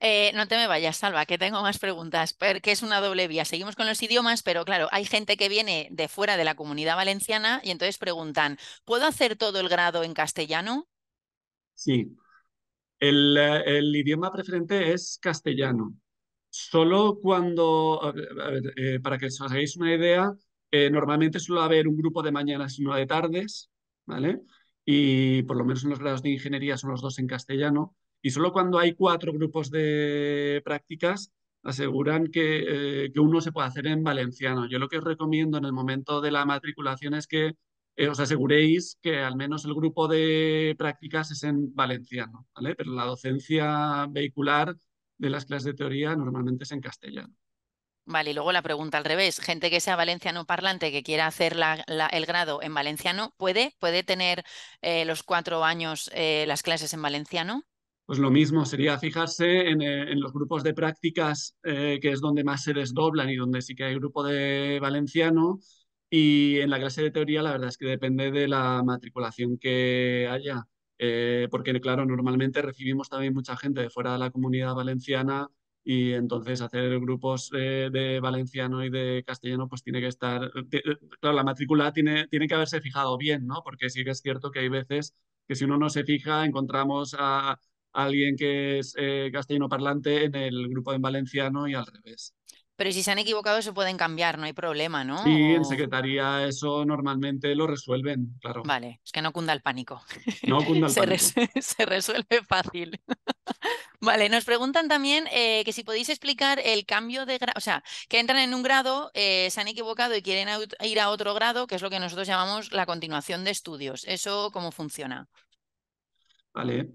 Eh, no te me vayas, Salva, que tengo más preguntas, porque es una doble vía. Seguimos con los idiomas, pero claro, hay gente que viene de fuera de la comunidad valenciana y entonces preguntan, ¿puedo hacer todo el grado en castellano? Sí. El, eh, idioma preferente es castellano. Solo cuando, eh, para que os hagáis una idea, normalmente suele haber un grupo de mañanas y uno de tardes, ¿vale? Y por lo menos en los grados de ingeniería son los dos en castellano y solo cuando hay cuatro grupos de prácticas aseguran eh, que, uno se puede hacer en valenciano. Yo lo que os recomiendo en el momento de la matriculación es que eh, os aseguréis que al menos el grupo de prácticas es en valenciano, Pero la docencia vehicular de las clases de teoría normalmente es en castellano. Vale, y luego la pregunta al revés. Gente que sea valenciano parlante, que quiera hacer el grado en valenciano, ¿puede, puede tener eh, los cuatro años las clases en valenciano? Pues lo mismo sería fijarse en, eh, los grupos de prácticas, eh, que es donde más se desdoblan y donde sí que hay grupo de valenciano. Y en la clase de teoría, la verdad es que depende de la matriculación que haya, eh, porque claro, normalmente recibimos también mucha gente de fuera de la comunidad valenciana y entonces hacer grupos de valenciano y de castellano pues tiene que estar, claro, la matrícula tiene, tiene que haberse fijado bien, ¿no? Porque sí que es cierto que hay veces que si uno no se fija encontramos a alguien que es eh, castellano parlante en el grupo en valenciano y al revés. Pero si se han equivocado, se pueden cambiar, no hay problema, ¿no? Sí, en secretaría eso normalmente lo resuelven, claro. Vale, es que no cunda el pánico. No cunda el pánico. se resuelve fácil. vale, nos preguntan también eh, que si podéis explicar el cambio de grado, o sea, que entran en un grado, eh, se han equivocado y quieren ir a otro grado, que es lo que nosotros llamamos la continuación de estudios. ¿Eso cómo funciona? ¿vale?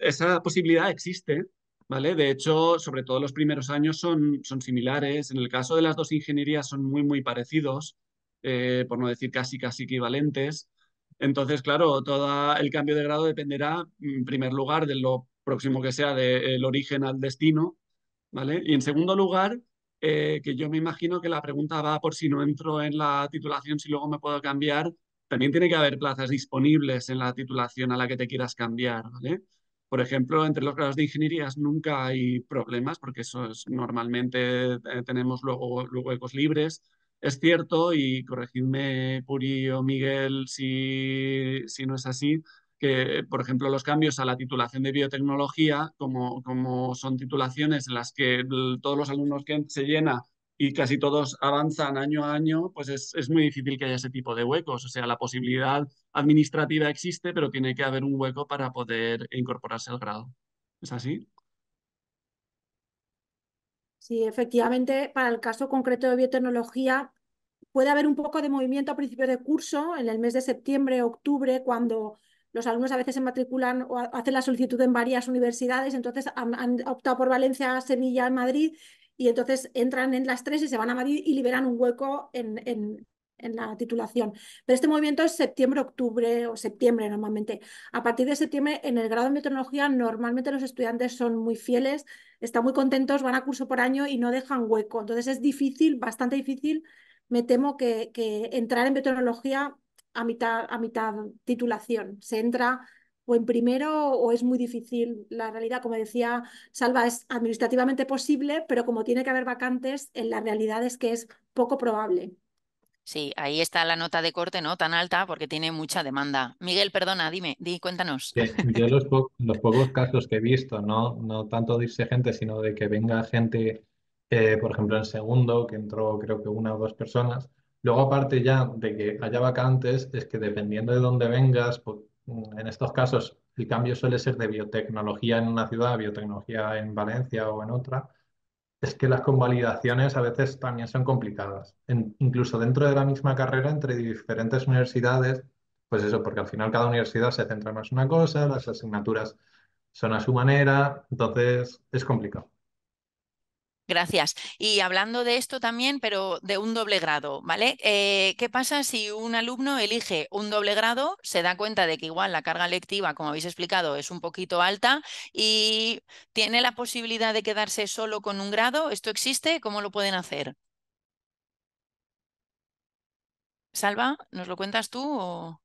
esa posibilidad existe, ¿vale? De hecho, sobre todo los primeros años son, son similares. En el caso de las dos ingenierías son muy, muy parecidos, eh, por no decir casi, casi equivalentes. Entonces, claro, todo el cambio de grado dependerá, en primer lugar, de lo próximo que sea del origen al destino, ¿vale? Y en segundo lugar, eh, que yo me imagino que la pregunta va por si no entro en la titulación, si luego me puedo cambiar, también tiene que haber plazas disponibles en la titulación a la que te quieras cambiar, ¿vale? Por ejemplo, entre los grados de ingenierías nunca hay problemas porque eso es, normalmente eh, tenemos luego, huecos libres. Es cierto, y corregidme Puri o Miguel si, si no es así, que, por ejemplo, los cambios a la titulación de biotecnología, como, como son titulaciones en las que todos los alumnos que se llenan, y casi todos avanzan año a año, pues es, muy difícil que haya ese tipo de huecos. O sea, la posibilidad administrativa existe, pero tiene que haber un hueco para poder incorporarse al grado. ¿Es así? Sí, efectivamente, para el caso concreto de biotecnología, puede haber un poco de movimiento a principio de curso, en el mes de septiembre, octubre, cuando los alumnos a veces se matriculan o hacen la solicitud en varias universidades, entonces han, optado por Valencia, Sevilla, Madrid y entonces entran en las tres y se van a Madrid y liberan un hueco en, en, la titulación. Pero este movimiento es septiembre-octubre o septiembre normalmente. A partir de septiembre, en el grado de meteorología, normalmente los estudiantes son muy fieles, están muy contentos, van a curso por año y no dejan hueco. Entonces es difícil, bastante difícil, me temo que, entrar en meteorología a mitad, a mitad titulación. Se entra o en primero o es muy difícil. La realidad, como decía Salva, es administrativamente posible, pero como tiene que haber vacantes, en la realidad es que es poco probable. Sí, ahí está la nota de corte, ¿no? Tan alta porque tiene mucha demanda. Miguel, perdona, dime, di, cuéntanos. yo los, pocos casos que he visto, no, no tanto de irse gente, sino de que venga gente, eh, por ejemplo, en segundo, que entró creo que una o dos personas. Luego, aparte ya de que haya vacantes, es que dependiendo de dónde vengas, Mm. en estos casos el cambio suele ser de biotecnología en una ciudad, biotecnología en Valencia o en otra, es que las convalidaciones a veces también son complicadas. incluso dentro de la misma carrera, entre diferentes universidades, pues eso, porque al final cada universidad se centra más en una cosa, las asignaturas son a su manera, entonces es complicado. Gracias. Y hablando de esto también, pero de un doble grado, ¿vale? Eh, ¿Qué pasa si un alumno elige un doble grado, se da cuenta de que igual la carga lectiva, como habéis explicado, es un poquito alta y tiene la posibilidad de quedarse solo con un grado? ¿Esto existe? ¿Cómo lo pueden hacer? Salva, ¿nos lo cuentas tú o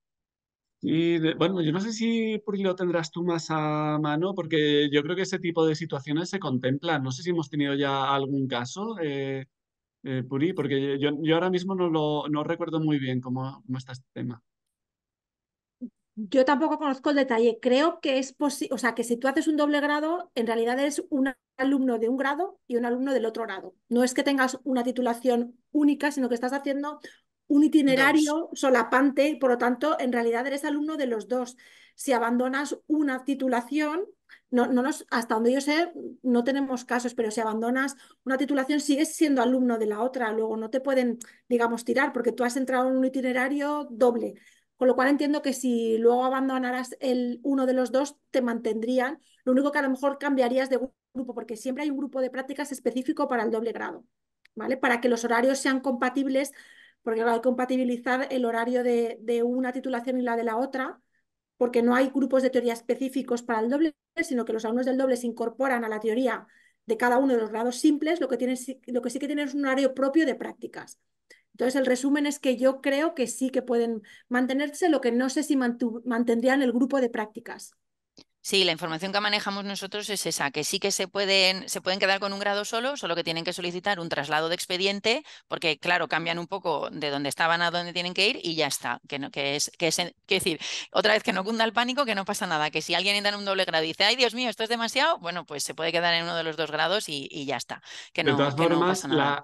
bueno, yo no sé si Puri, lo tendrás tú más a mano, porque yo creo que ese tipo de situaciones se contemplan. No sé si hemos tenido ya algún caso, eh, eh, Puri, porque yo, ahora mismo no, lo, recuerdo muy bien cómo, está este tema. Yo tampoco conozco el detalle. Creo que es posible, o sea, que si tú haces un doble grado, en realidad es un alumno de un grado y un alumno del otro grado. No es que tengas una titulación única, sino que estás haciendo un itinerario solapante, por lo tanto, en realidad eres alumno de los dos. Si abandonas una titulación, no, no nos, hasta donde yo sé, no tenemos casos, pero si abandonas una titulación, sigues siendo alumno de la otra, luego no te pueden, digamos, tirar, porque tú has entrado en un itinerario doble. Con lo cual entiendo que si luego abandonaras el, uno de los dos, te mantendrían. Lo único que a lo mejor cambiarías de grupo, porque siempre hay un grupo de prácticas específico para el doble grado. ¿Vale? Para que los horarios sean compatibles porque hay que compatibilizar el horario de, una titulación y la de la otra, porque no hay grupos de teoría específicos para el doble, sino que los alumnos del doble se incorporan a la teoría de cada uno de los grados simples, lo que, lo que sí que tienen es un horario propio de prácticas. Entonces, el resumen es que yo creo que sí que pueden mantenerse, lo que no sé si mantendrían el grupo de prácticas. Sí, la información que manejamos nosotros es esa, que sí que se pueden, se pueden quedar con un grado solo, solo que tienen que solicitar un traslado de expediente, porque claro, cambian un poco de dónde estaban a dónde tienen que ir y ya está. Que, no, que es, que decir, otra vez que no cunda el pánico, que no pasa nada, que si alguien entra en un doble grado y dice, ay Dios mío, esto es demasiado, bueno, pues se puede quedar en uno de los dos grados y, ya está. Que no, de todas formas, eh, La...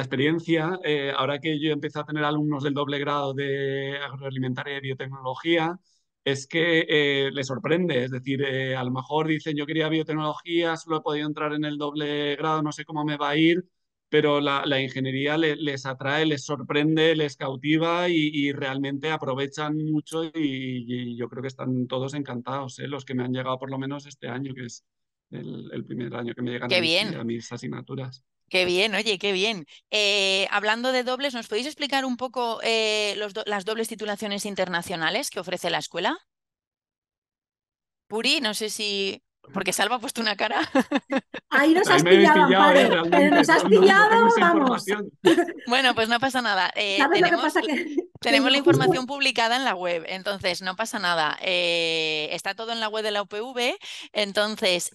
experiencia, eh, ahora que yo empecé a tener alumnos del doble grado de agroalimentaria y biotecnología, es que eh, les sorprende. Es decir, eh, a lo mejor dicen yo quería biotecnología, solo he podido entrar en el doble grado, no sé cómo me va a ir, pero la, ingeniería les atrae, les sorprende, les cautiva y, realmente aprovechan mucho y, yo creo que están todos encantados, eh, los que me han llegado por lo menos este año, que es el, primer año que me llegan a a mis asignaturas. Qué bien, oye, qué bien. Eh, hablando de dobles, ¿nos podéis explicar un poco eh, las dobles titulaciones internacionales que ofrece la escuela? Puri, no sé si porque Salva ha puesto una cara. Ahí nos has pillado, eh, nos has pillado, vamos. Bueno, pues no pasa nada. Eh, tenemos, la información publicada en la web, entonces no pasa nada. Eh, está todo en la web de la UPV, entonces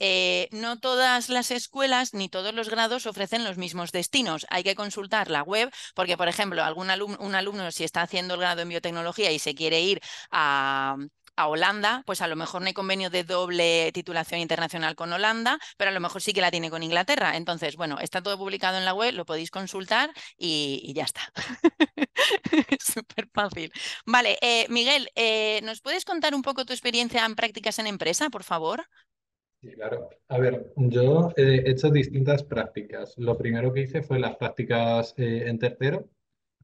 no todas las escuelas ni todos los grados ofrecen los mismos destinos. Hay que consultar la web porque, por ejemplo, algún un alumno si está haciendo el grado en biotecnología y se quiere ir a, a Holanda, pues a lo mejor no hay convenio de doble titulación internacional con Holanda, pero a lo mejor sí que la tiene con Inglaterra. Entonces, bueno, está todo publicado en la web, lo podéis consultar y, ya está. Súper fácil. Vale, eh, Miguel, eh, ¿nos puedes contar un poco tu experiencia en prácticas en empresa, por favor? Sí, claro. A ver, yo eh, he hecho distintas prácticas. Lo primero que hice fue las prácticas en tercero,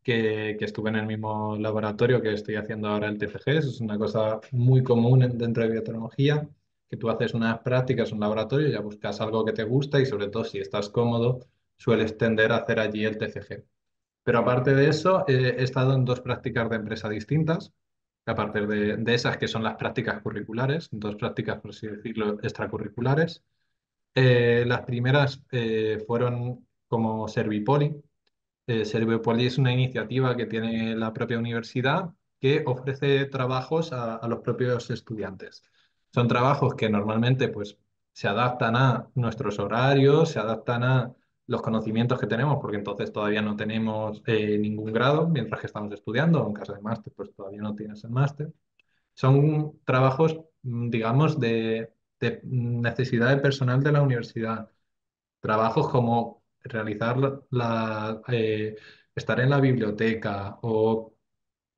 que, estuve en el mismo laboratorio que estoy haciendo ahora el TCG. Eso es una cosa muy común dentro de biotecnología, que tú haces unas prácticas en un laboratorio, ya buscas algo que te gusta y sobre todo si estás cómodo, sueles tender a hacer allí el TCG. Pero aparte de eso, eh, he estado en dos prácticas de empresa distintas, aparte de, de esas que son las prácticas curriculares, dos prácticas, por así decirlo, extracurriculares. Eh, las primeras eh, fueron como Servipoli, Servio eh, poli es una iniciativa que tiene la propia universidad que ofrece trabajos a, los propios estudiantes. Son trabajos que normalmente pues, se adaptan a nuestros horarios, se adaptan a los conocimientos que tenemos, porque entonces todavía no tenemos eh, ningún grado mientras que estamos estudiando, en caso de máster, pues todavía no tienes el máster. Son trabajos, mm, digamos, de, de necesidad de personal de la universidad. Trabajos como realizar la, eh, estar en la biblioteca o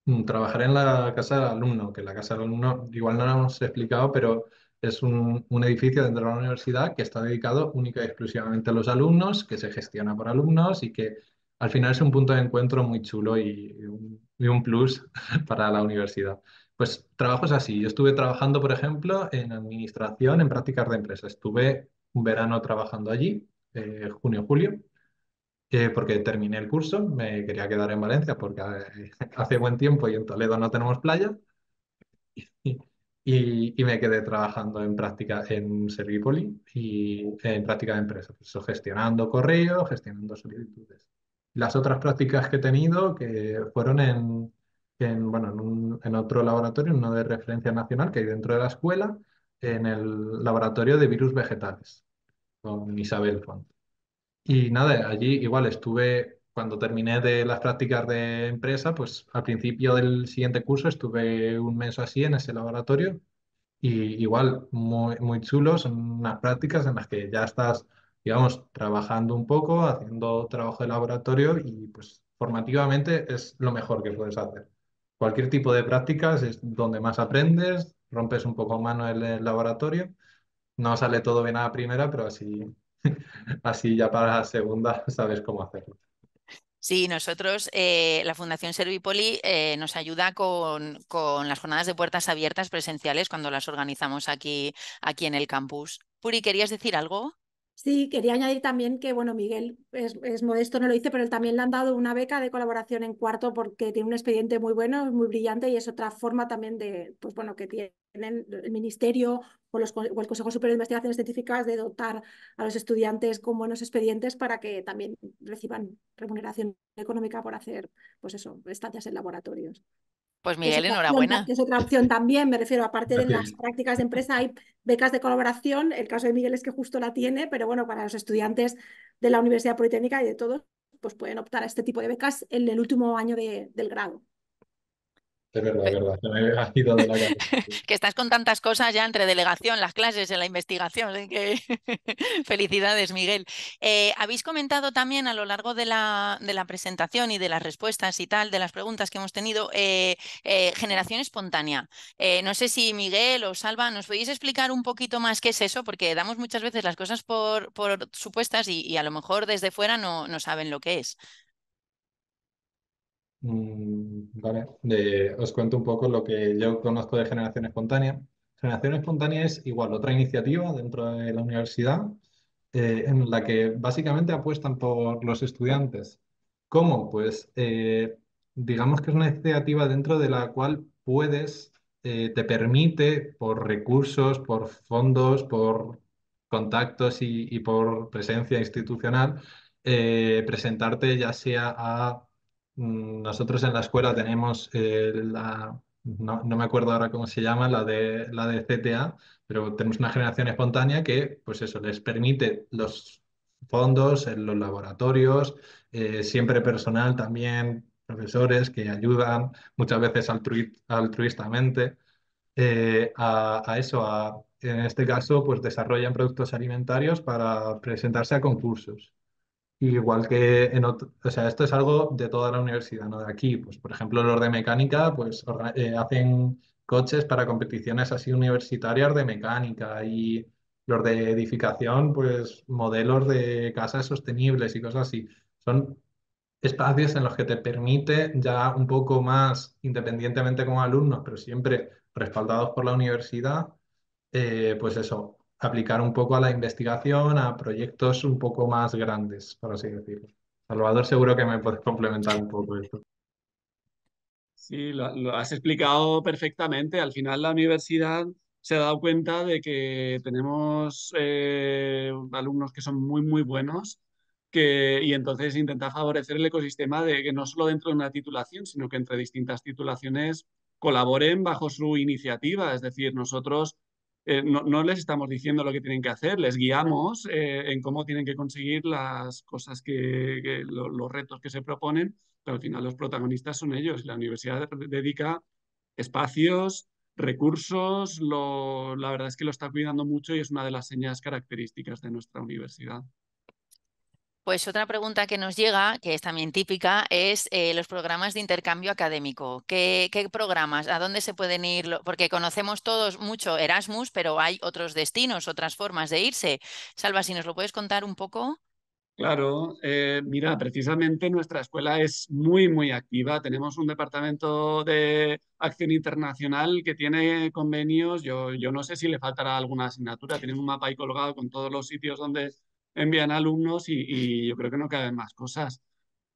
mm, trabajar en la casa del alumno, que la casa del alumno igual no la hemos explicado, pero es un, edificio dentro de la universidad que está dedicado única y exclusivamente a los alumnos, que se gestiona por alumnos y que al final es un punto de encuentro muy chulo y, un, plus para la universidad. Pues trabajos así. Yo estuve trabajando, por ejemplo, en administración, en prácticas de empresa. Estuve un verano trabajando allí eh, junio-julio, porque terminé el curso, me quería quedar en Valencia porque eh, hace buen tiempo y en Toledo no tenemos playa, y, me quedé trabajando en práctica en Servipoli y en práctica de empresas, pues gestionando correo gestionando solicitudes. Las otras prácticas que he tenido que fueron en, en, en, otro laboratorio, uno de referencia nacional que hay dentro de la escuela, en el laboratorio de virus vegetales con Isabel Font. Y nada, allí igual estuve, cuando terminé de las prácticas de empresa, pues al principio del siguiente curso estuve un mes así en ese laboratorio y igual muy, muy chulo, son unas prácticas en las que ya estás, digamos, trabajando un poco, haciendo trabajo de laboratorio y pues formativamente es lo mejor que puedes hacer. Cualquier tipo de prácticas es donde más aprendes, rompes un poco mano el laboratorio no sale todo bien a la primera, pero así, así ya para la segunda sabes cómo hacerlo. Sí, nosotros, eh, la Fundación Servipoli eh, nos ayuda con, las jornadas de puertas abiertas presenciales cuando las organizamos aquí, aquí en el campus. Puri, ¿querías decir algo? Sí, quería añadir también que, bueno, Miguel es, es, modesto, no lo hice, pero él también le han dado una beca de colaboración en cuarto porque tiene un expediente muy bueno, muy brillante y es otra forma también de, pues bueno, que tienen el ministerio o, el Consejo Superior de Investigaciones Científicas de dotar a los estudiantes con buenos expedientes para que también reciban remuneración económica por hacer, pues eso, estancias en laboratorios. Pues Miguel, enhorabuena. es otra opción también, me refiero, aparte de las prácticas de empresa, hay becas de colaboración. El caso de Miguel es que justo la tiene, pero bueno, para los estudiantes de la Universidad Politécnica y de todos, pues pueden optar a este tipo de becas en el último año del grado. Es verdad, es verdad. Se ha la que estás con tantas cosas ya entre delegación, las clases, en la investigación. ¿eh? Felicidades, Miguel. Eh, habéis comentado también a lo largo de la, de la, presentación y de las respuestas y tal, de las preguntas que hemos tenido, eh, generación espontánea. no sé si Miguel o Salva, ¿nos podéis explicar un poquito más qué es eso? Porque damos muchas veces las cosas por, por supuestas y, a lo mejor desde fuera no, no saben lo que es. Mm, vale, os cuento un poco lo que yo conozco de generación espontánea. Generación espontánea es igual otra iniciativa dentro de la universidad eh, en la que básicamente apuestan por los estudiantes. ¿Cómo? Pues eh, digamos que es una iniciativa dentro de la cual puedes, eh, te permite por recursos, por fondos, por contactos y, y por presencia institucional, presentarte ya sea a Mm, nosotros en la escuela tenemos eh, la, no, me acuerdo ahora cómo se llama, la de, la de CTA, pero tenemos una generación espontánea que, pues eso, les permite los fondos, en los laboratorios, eh, siempre personal también, profesores que ayudan muchas veces altruistamente eh, a, eso, en este caso, pues desarrollan productos alimentarios para presentarse a concursos. Igual que en otro, o sea, esto es algo de toda la universidad, no de aquí. Pues, por ejemplo, los de mecánica, pues eh, hacen coches para competiciones así universitarias de mecánica y los de edificación, pues modelos de casas sostenibles y cosas así. Son espacios en los que te permite ya un poco más, independientemente como alumnos, pero siempre respaldados por la universidad, eh, pues eso, aplicar un poco a la investigación, a proyectos un poco más grandes, por así decirlo. Salvador, seguro que me puedes complementar un poco esto. Sí, lo, has explicado perfectamente. Al final la universidad se ha dado cuenta de que tenemos eh, alumnos que son muy, muy buenos que, y entonces intenta favorecer el ecosistema de que no solo dentro de una titulación, sino que entre distintas titulaciones colaboren bajo su iniciativa. Es decir, nosotros eh, no, les estamos diciendo lo que tienen que hacer, les guiamos eh, en cómo tienen que conseguir las cosas que, los retos que se proponen, pero al final los protagonistas son ellos. La universidad dedica espacios, recursos, la verdad es que lo está cuidando mucho y es una de las señas características de nuestra universidad. Pues otra pregunta que nos llega, que es también típica, es eh, los programas de intercambio académico. ¿Qué, programas? ¿A dónde se pueden ir? Porque conocemos todos mucho Erasmus, pero hay otros destinos, otras formas de irse. Salva, si nos lo puedes contar un poco. Claro, eh, mira, precisamente nuestra escuela es muy, muy activa. Tenemos un departamento de acción internacional que tiene convenios. Yo, yo no sé si le faltará alguna asignatura. Tienen un mapa ahí colgado con todos los sitios donde envían alumnos y, yo creo que no caben más cosas.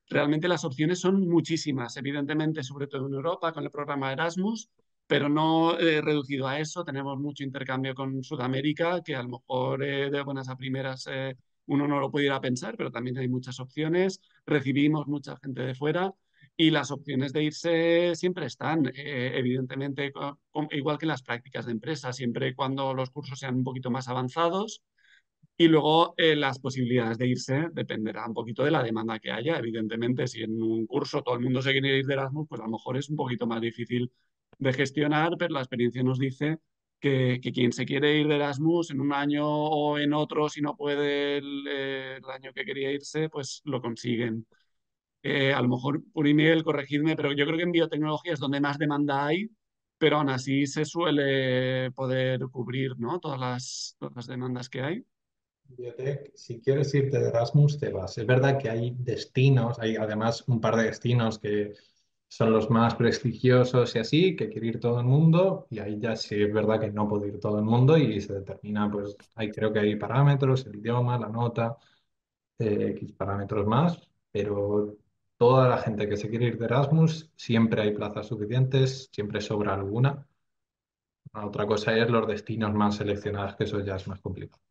Realmente las opciones son muchísimas, evidentemente, sobre todo en Europa, con el programa Erasmus, pero no reducido a eso. Tenemos mucho intercambio con Sudamérica, que a lo mejor eh, de buenas a primeras eh, uno no lo pudiera pensar, pero también hay muchas opciones. Recibimos mucha gente de fuera y las opciones de irse siempre están, eh, evidentemente, igual que en las prácticas de empresa, siempre cuando los cursos sean un poquito más avanzados y luego eh, las posibilidades de irse dependerá un poquito de la demanda que haya. Evidentemente, si en un curso todo el mundo se quiere ir de Erasmus, pues a lo mejor es un poquito más difícil de gestionar, pero la experiencia nos dice que, que quien se quiere ir de Erasmus en un año o en otro, si no puede el, eh, año que quería irse, pues lo consiguen. Eh, a lo mejor por email, corregirme, pero yo creo que en biotecnología es donde más demanda hay, pero aún así se suele poder cubrir ¿no? todas, las, todas las demandas que hay si quieres irte de Erasmus, te vas. Es verdad que hay destinos, hay además un par de destinos que son los más prestigiosos y así, que quiere ir todo el mundo, y ahí ya sí es verdad que no puede ir todo el mundo y se determina, pues ahí creo que hay parámetros, el idioma, la nota, eh, X parámetros más, pero toda la gente que se quiere ir de Erasmus, siempre hay plazas suficientes, siempre sobra alguna. Otra cosa es los destinos más seleccionados, que eso ya es más complicado.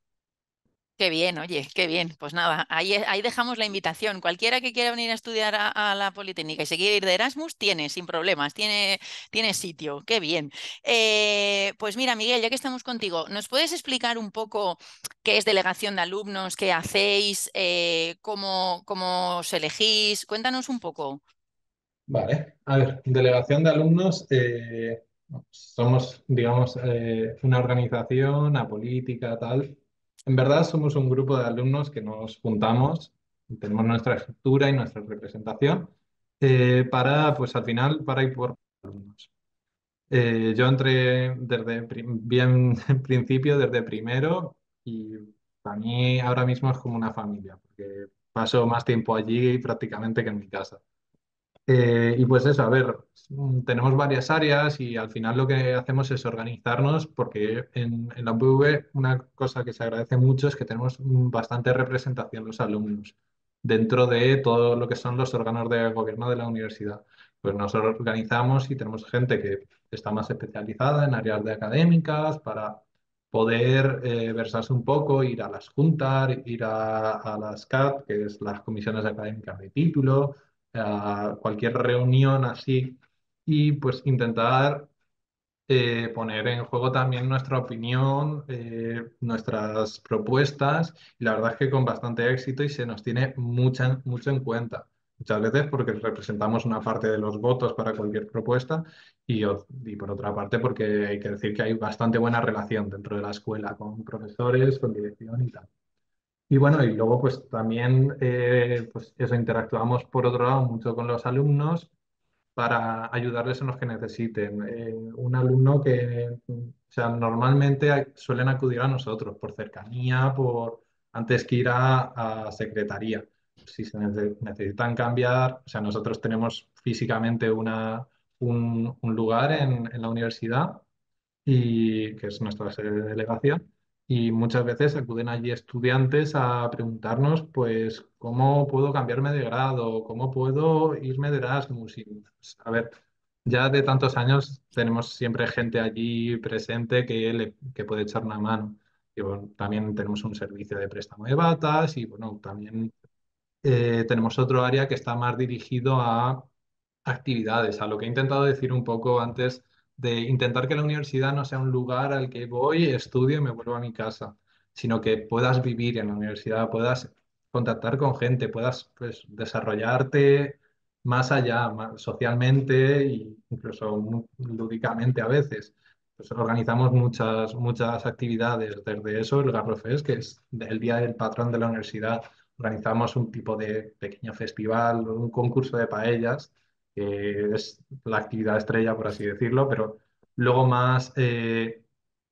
Qué bien, oye, qué bien. Pues nada, ahí, eh, ahí dejamos la invitación. Cualquiera que quiera venir a estudiar a, la Politécnica y se ir de Erasmus, tiene, sin problemas, tiene, tiene sitio. Qué bien. Eh, pues mira, Miguel, ya que estamos contigo, ¿nos puedes explicar un poco qué es delegación de alumnos, qué hacéis, eh, cómo, os elegís? Cuéntanos un poco. Vale, a ver, delegación de alumnos. somos, digamos, una organización apolítica, tal, en verdad somos un grupo de alumnos que nos juntamos, tenemos nuestra estructura y nuestra representación eh, para, pues al final, para ir por alumnos. Eh, yo entré desde bien en principio, desde primero, y para mí ahora mismo es como una familia, porque paso más tiempo allí prácticamente que en mi casa. Eh, y pues eso, a ver, mm, tenemos varias áreas y al final lo que hacemos es organizarnos porque en, la UPV una cosa que se agradece mucho es que tenemos bastante representación los alumnos dentro de todo lo que son los órganos de gobierno de la universidad. Pues nos organizamos y tenemos gente que está más especializada en áreas de académicas para poder eh, versarse un poco, ir a las juntas, ir a, a las CAT, que es las comisiones académicas de título, a cualquier reunión así y pues intentar eh, poner en juego también nuestra opinión, eh, nuestras propuestas y la verdad es que con bastante éxito y se nos tiene mucha, mucho en cuenta. Muchas veces porque representamos una parte de los votos para cualquier propuesta y, y por otra parte porque hay que decir que hay bastante buena relación dentro de la escuela con profesores, con dirección y tal. Y bueno, y luego pues también eh, pues, eso, interactuamos por otro lado mucho con los alumnos para ayudarles en los que necesiten. Eh, un alumno que, o sea, normalmente suelen acudir a nosotros por cercanía, por antes que ir a, secretaría. Si se necesitan cambiar, o sea, nosotros tenemos físicamente un, lugar en, en la universidad y que es nuestra sede delegación y muchas veces acuden allí estudiantes a preguntarnos, pues, ¿cómo puedo cambiarme de grado? ¿Cómo puedo irme de Erasmus? Pues, a ver, ya de tantos años tenemos siempre gente allí presente que, puede echar una mano. Y bueno, también tenemos un servicio de préstamo de batas y bueno, también eh, tenemos otro área que está más dirigido a actividades, a lo que he intentado decir un poco antes de intentar que la universidad no sea un lugar al que voy, estudio y me vuelvo a mi casa, sino que puedas vivir en la universidad, puedas contactar con gente, puedas pues, desarrollarte más allá, socialmente e incluso lúdicamente a veces. Pues organizamos muchas, muchas actividades desde eso, el es que es el día del patrón de la universidad. Organizamos un tipo de pequeño festival, un concurso de paellas, es la actividad estrella, por así decirlo, pero luego más, eh,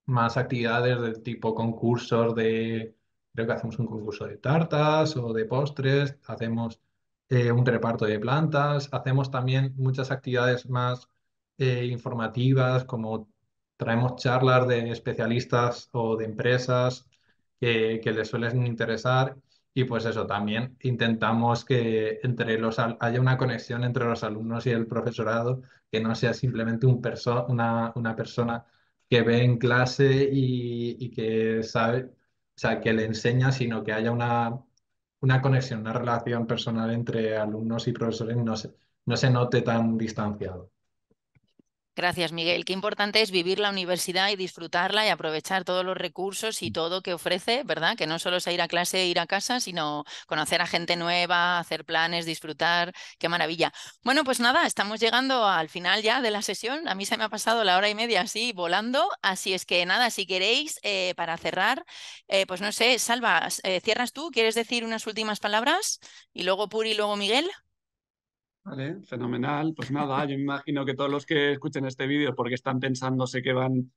más actividades del tipo concursos de, creo que hacemos un concurso de tartas o de postres, hacemos eh, un reparto de plantas, hacemos también muchas actividades más eh, informativas, como traemos charlas de especialistas o de empresas que, que les suelen interesar y pues eso, también intentamos que entre los haya una conexión entre los alumnos y el profesorado, que no sea simplemente una, persona que ve en clase y, que sabe, o sea, que le enseña, sino que haya una, una conexión, una relación personal entre alumnos y profesores, no se, no se note tan distanciado. Gracias, Miguel. Qué importante es vivir la universidad y disfrutarla y aprovechar todos los recursos y mm. todo que ofrece, ¿verdad? Que no solo es ir a clase e ir a casa, sino conocer a gente nueva, hacer planes, disfrutar. Qué maravilla. Bueno, pues nada, estamos llegando al final ya de la sesión. A mí se me ha pasado la hora y media así volando. Así es que nada, si queréis, eh, para cerrar, eh, pues no sé, Salva, eh, ¿cierras tú? ¿Quieres decir unas últimas palabras? Y luego Puri, y luego Miguel. Vale, fenomenal. Pues nada, yo imagino que todos los que escuchen este vídeo porque están pensándose que van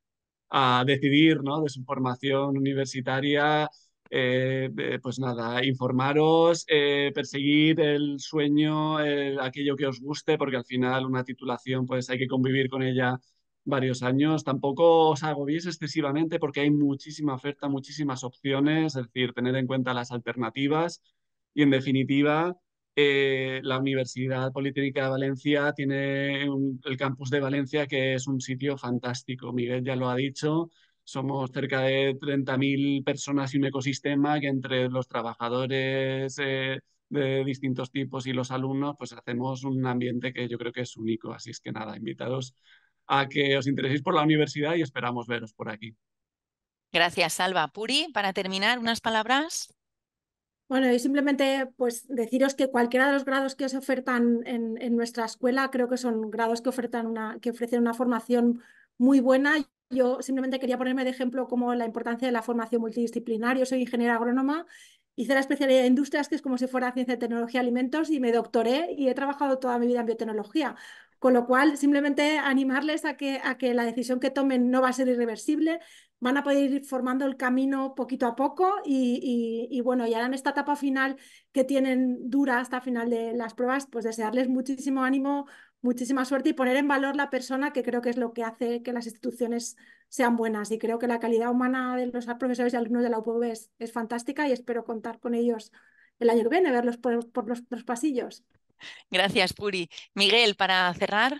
a decidir ¿no? de su formación universitaria, eh, eh, pues nada, informaros, eh, perseguir el sueño, aquello que os guste, porque al final una titulación pues hay que convivir con ella varios años. Tampoco os agobiéis excesivamente porque hay muchísima oferta, muchísimas opciones, es decir, tener en cuenta las alternativas y en definitiva eh, la Universidad Politécnica de Valencia tiene el campus de Valencia, que es un sitio fantástico. Miguel ya lo ha dicho, somos cerca de 30.000 personas y un ecosistema que entre los trabajadores eh, de distintos tipos y los alumnos, pues hacemos un ambiente que yo creo que es único. Así es que nada, invitados a que os intereséis por la universidad y esperamos veros por aquí. Gracias, Salva. Puri, para terminar, unas palabras. Bueno, yo simplemente pues deciros que cualquiera de los grados que os ofertan en, nuestra escuela creo que son grados que, ofertan que ofrecen una formación muy buena. Yo simplemente quería ponerme de ejemplo como la importancia de la formación multidisciplinaria. Yo soy ingeniera agrónoma, hice la especialidad de industrias, que es como si fuera ciencia, tecnología, alimentos, y me doctoré y he trabajado toda mi vida en biotecnología. Con lo cual, simplemente animarles a a que la decisión que tomen no va a ser irreversible, van a poder ir formando el camino poquito a poco y, bueno, ya en esta etapa final que tienen dura hasta final de las pruebas, pues desearles muchísimo ánimo, muchísima suerte y poner en valor la persona que creo que es lo que hace que las instituciones sean buenas y creo que la calidad humana de los profesores y alumnos de la UPV es, fantástica y espero contar con ellos el año que viene, verlos por, los, los pasillos. Gracias, Puri. Miguel, para cerrar.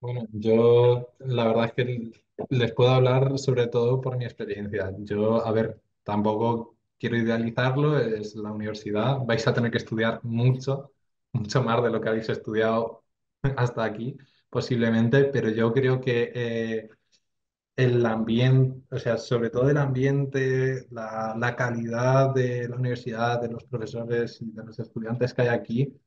Bueno, yo la verdad es que les puedo hablar sobre todo por mi experiencia. Yo, a ver, tampoco quiero idealizarlo, es la universidad, vais a tener que estudiar mucho, mucho más de lo que habéis estudiado hasta aquí, posiblemente, pero yo creo que eh, el ambiente, o sea, sobre todo el ambiente, la calidad de la universidad, de los profesores y de los estudiantes que hay aquí,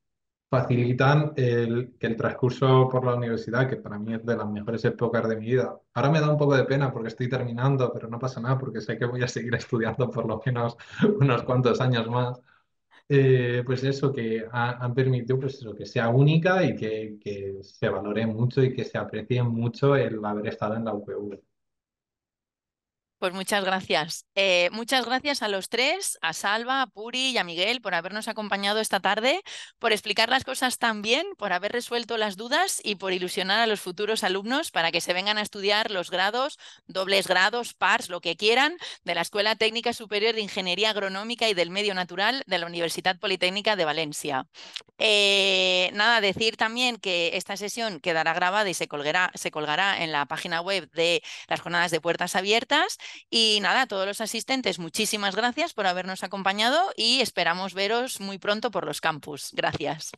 facilitan el, que el transcurso por la universidad, que para mí es de las mejores épocas de mi vida, ahora me da un poco de pena porque estoy terminando, pero no pasa nada porque sé que voy a seguir estudiando por lo menos unos cuantos años más. Eh, pues eso, que han permitido pues que sea única y que, que se valore mucho y que se aprecie mucho el haber estado en la UPV. Pues muchas gracias. Eh, muchas gracias a los tres, a Salva, a Puri y a Miguel por habernos acompañado esta tarde, por explicar las cosas tan bien, por haber resuelto las dudas y por ilusionar a los futuros alumnos para que se vengan a estudiar los grados, dobles grados, pars, lo que quieran, de la Escuela Técnica Superior de Ingeniería Agronómica y del Medio Natural de la Universidad Politécnica de Valencia. Eh, nada, decir también que esta sesión quedará grabada y se colgará, se colgará en la página web de las jornadas de puertas abiertas. Y nada, a todos los asistentes, muchísimas gracias por habernos acompañado y esperamos veros muy pronto por los campus. Gracias.